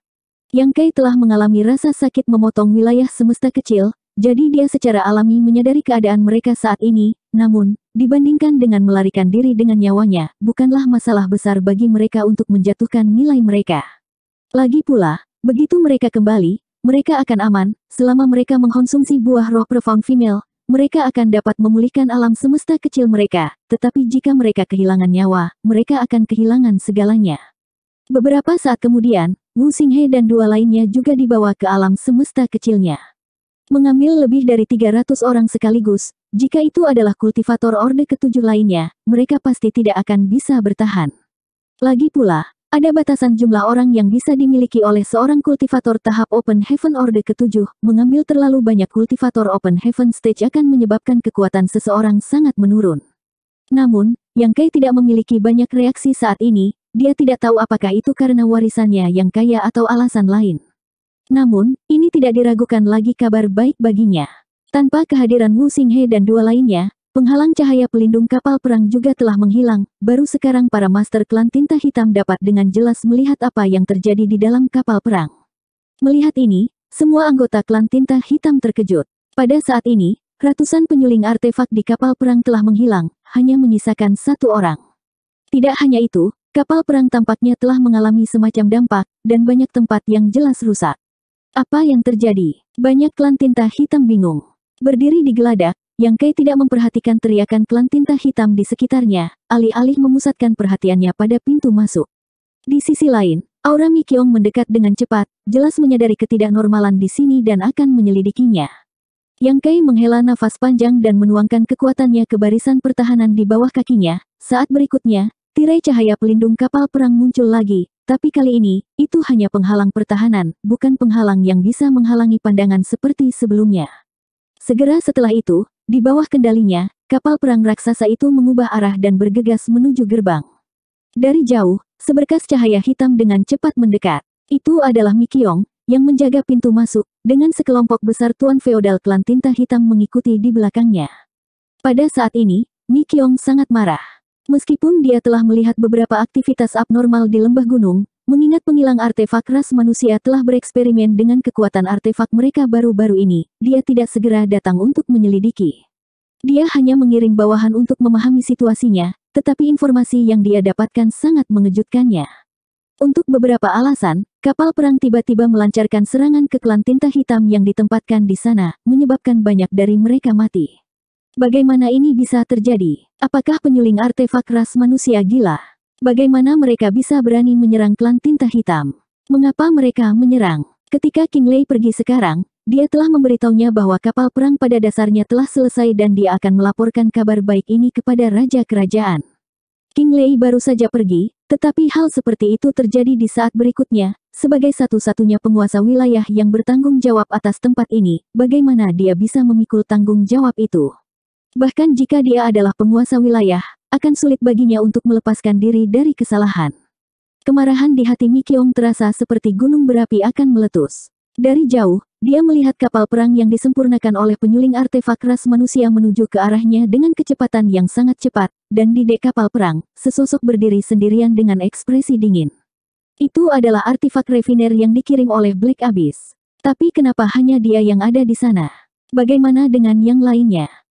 Yang Kai telah mengalami rasa sakit memotong wilayah semesta kecil, jadi dia secara alami menyadari keadaan mereka saat ini, namun, dibandingkan dengan melarikan diri dengan nyawanya, bukanlah masalah besar bagi mereka untuk menjatuhkan nilai mereka. Lagi pula, begitu mereka kembali, mereka akan aman, selama mereka mengkonsumsi buah roh profound female, mereka akan dapat memulihkan alam semesta kecil mereka, tetapi jika mereka kehilangan nyawa, mereka akan kehilangan segalanya. Beberapa saat kemudian, Wu Xinghe dan dua lainnya juga dibawa ke alam semesta kecilnya. Mengambil lebih dari 300 orang sekaligus, jika itu adalah kultivator orde ketujuh lainnya, mereka pasti tidak akan bisa bertahan. Lagi pula, ada batasan jumlah orang yang bisa dimiliki oleh seorang kultivator tahap Open Heaven orde ketujuh, mengambil terlalu banyak kultivator Open Heaven Stage akan menyebabkan kekuatan seseorang sangat menurun. Namun, Yang Kai tidak memiliki banyak reaksi saat ini, dia tidak tahu apakah itu karena warisannya yang kaya atau alasan lain. Namun, ini tidak diragukan lagi kabar baik baginya. Tanpa kehadiran Wu Xinghe dan dua lainnya, penghalang cahaya pelindung kapal perang juga telah menghilang, baru sekarang para master klan tinta hitam dapat dengan jelas melihat apa yang terjadi di dalam kapal perang. Melihat ini, semua anggota klan tinta hitam terkejut. Pada saat ini, Ratusan penyuling artefak di kapal perang telah menghilang, hanya menyisakan satu orang. Tidak hanya itu, kapal perang tampaknya telah mengalami semacam dampak, dan banyak tempat yang jelas rusak. Apa yang terjadi? Banyak klan tinta hitam bingung. Berdiri di geladak, yang Kai tidak memperhatikan teriakan klan tinta hitam di sekitarnya, alih-alih memusatkan perhatiannya pada pintu masuk. Di sisi lain, Aura Mikyong mendekat dengan cepat, jelas menyadari ketidaknormalan di sini dan akan menyelidikinya. Yang Kai menghela nafas panjang dan menuangkan kekuatannya ke barisan pertahanan di bawah kakinya. Saat berikutnya, tirai cahaya pelindung kapal perang muncul lagi, tapi kali ini, itu hanya penghalang pertahanan, bukan penghalang yang bisa menghalangi pandangan seperti sebelumnya. Segera setelah itu, di bawah kendalinya, kapal perang raksasa itu mengubah arah dan bergegas menuju gerbang. Dari jauh, seberkas cahaya hitam dengan cepat mendekat. Itu adalah Mikyong, yang menjaga pintu masuk, dengan sekelompok besar tuan feodal klan tinta hitam mengikuti di belakangnya. Pada saat ini, Mikyong sangat marah. Meskipun dia telah melihat beberapa aktivitas abnormal di lembah gunung, mengingat penghilang artefak ras manusia telah bereksperimen dengan kekuatan artefak mereka baru-baru ini, dia tidak segera datang untuk menyelidiki. Dia hanya mengirim bawahan untuk memahami situasinya, tetapi informasi yang dia dapatkan sangat mengejutkannya. Untuk beberapa alasan, kapal perang tiba-tiba melancarkan serangan ke klan tinta hitam yang ditempatkan di sana, menyebabkan banyak dari mereka mati. Bagaimana ini bisa terjadi? Apakah penyuling artefak ras manusia gila? Bagaimana mereka bisa berani menyerang klan tinta hitam? Mengapa mereka menyerang? Ketika King Lei pergi sekarang, dia telah memberitahunya bahwa kapal perang pada dasarnya telah selesai dan dia akan melaporkan kabar baik ini kepada Raja Kerajaan. King Lei baru saja pergi, tetapi hal seperti itu terjadi di saat berikutnya, sebagai satu-satunya penguasa wilayah yang bertanggung jawab atas tempat ini, bagaimana dia bisa memikul tanggung jawab itu? Bahkan jika dia adalah penguasa wilayah, akan sulit baginya untuk melepaskan diri dari kesalahan. Kemarahan di hati Mikyong terasa seperti gunung berapi akan meletus. Dari jauh, dia melihat kapal perang yang disempurnakan oleh penyuling artefak ras manusia menuju ke arahnya dengan kecepatan yang sangat cepat, dan di dek kapal perang, sesosok berdiri sendirian dengan ekspresi dingin. Itu adalah artefak refiner yang dikirim oleh Black Abyss. Tapi kenapa hanya dia yang ada di sana? Bagaimana dengan yang lainnya?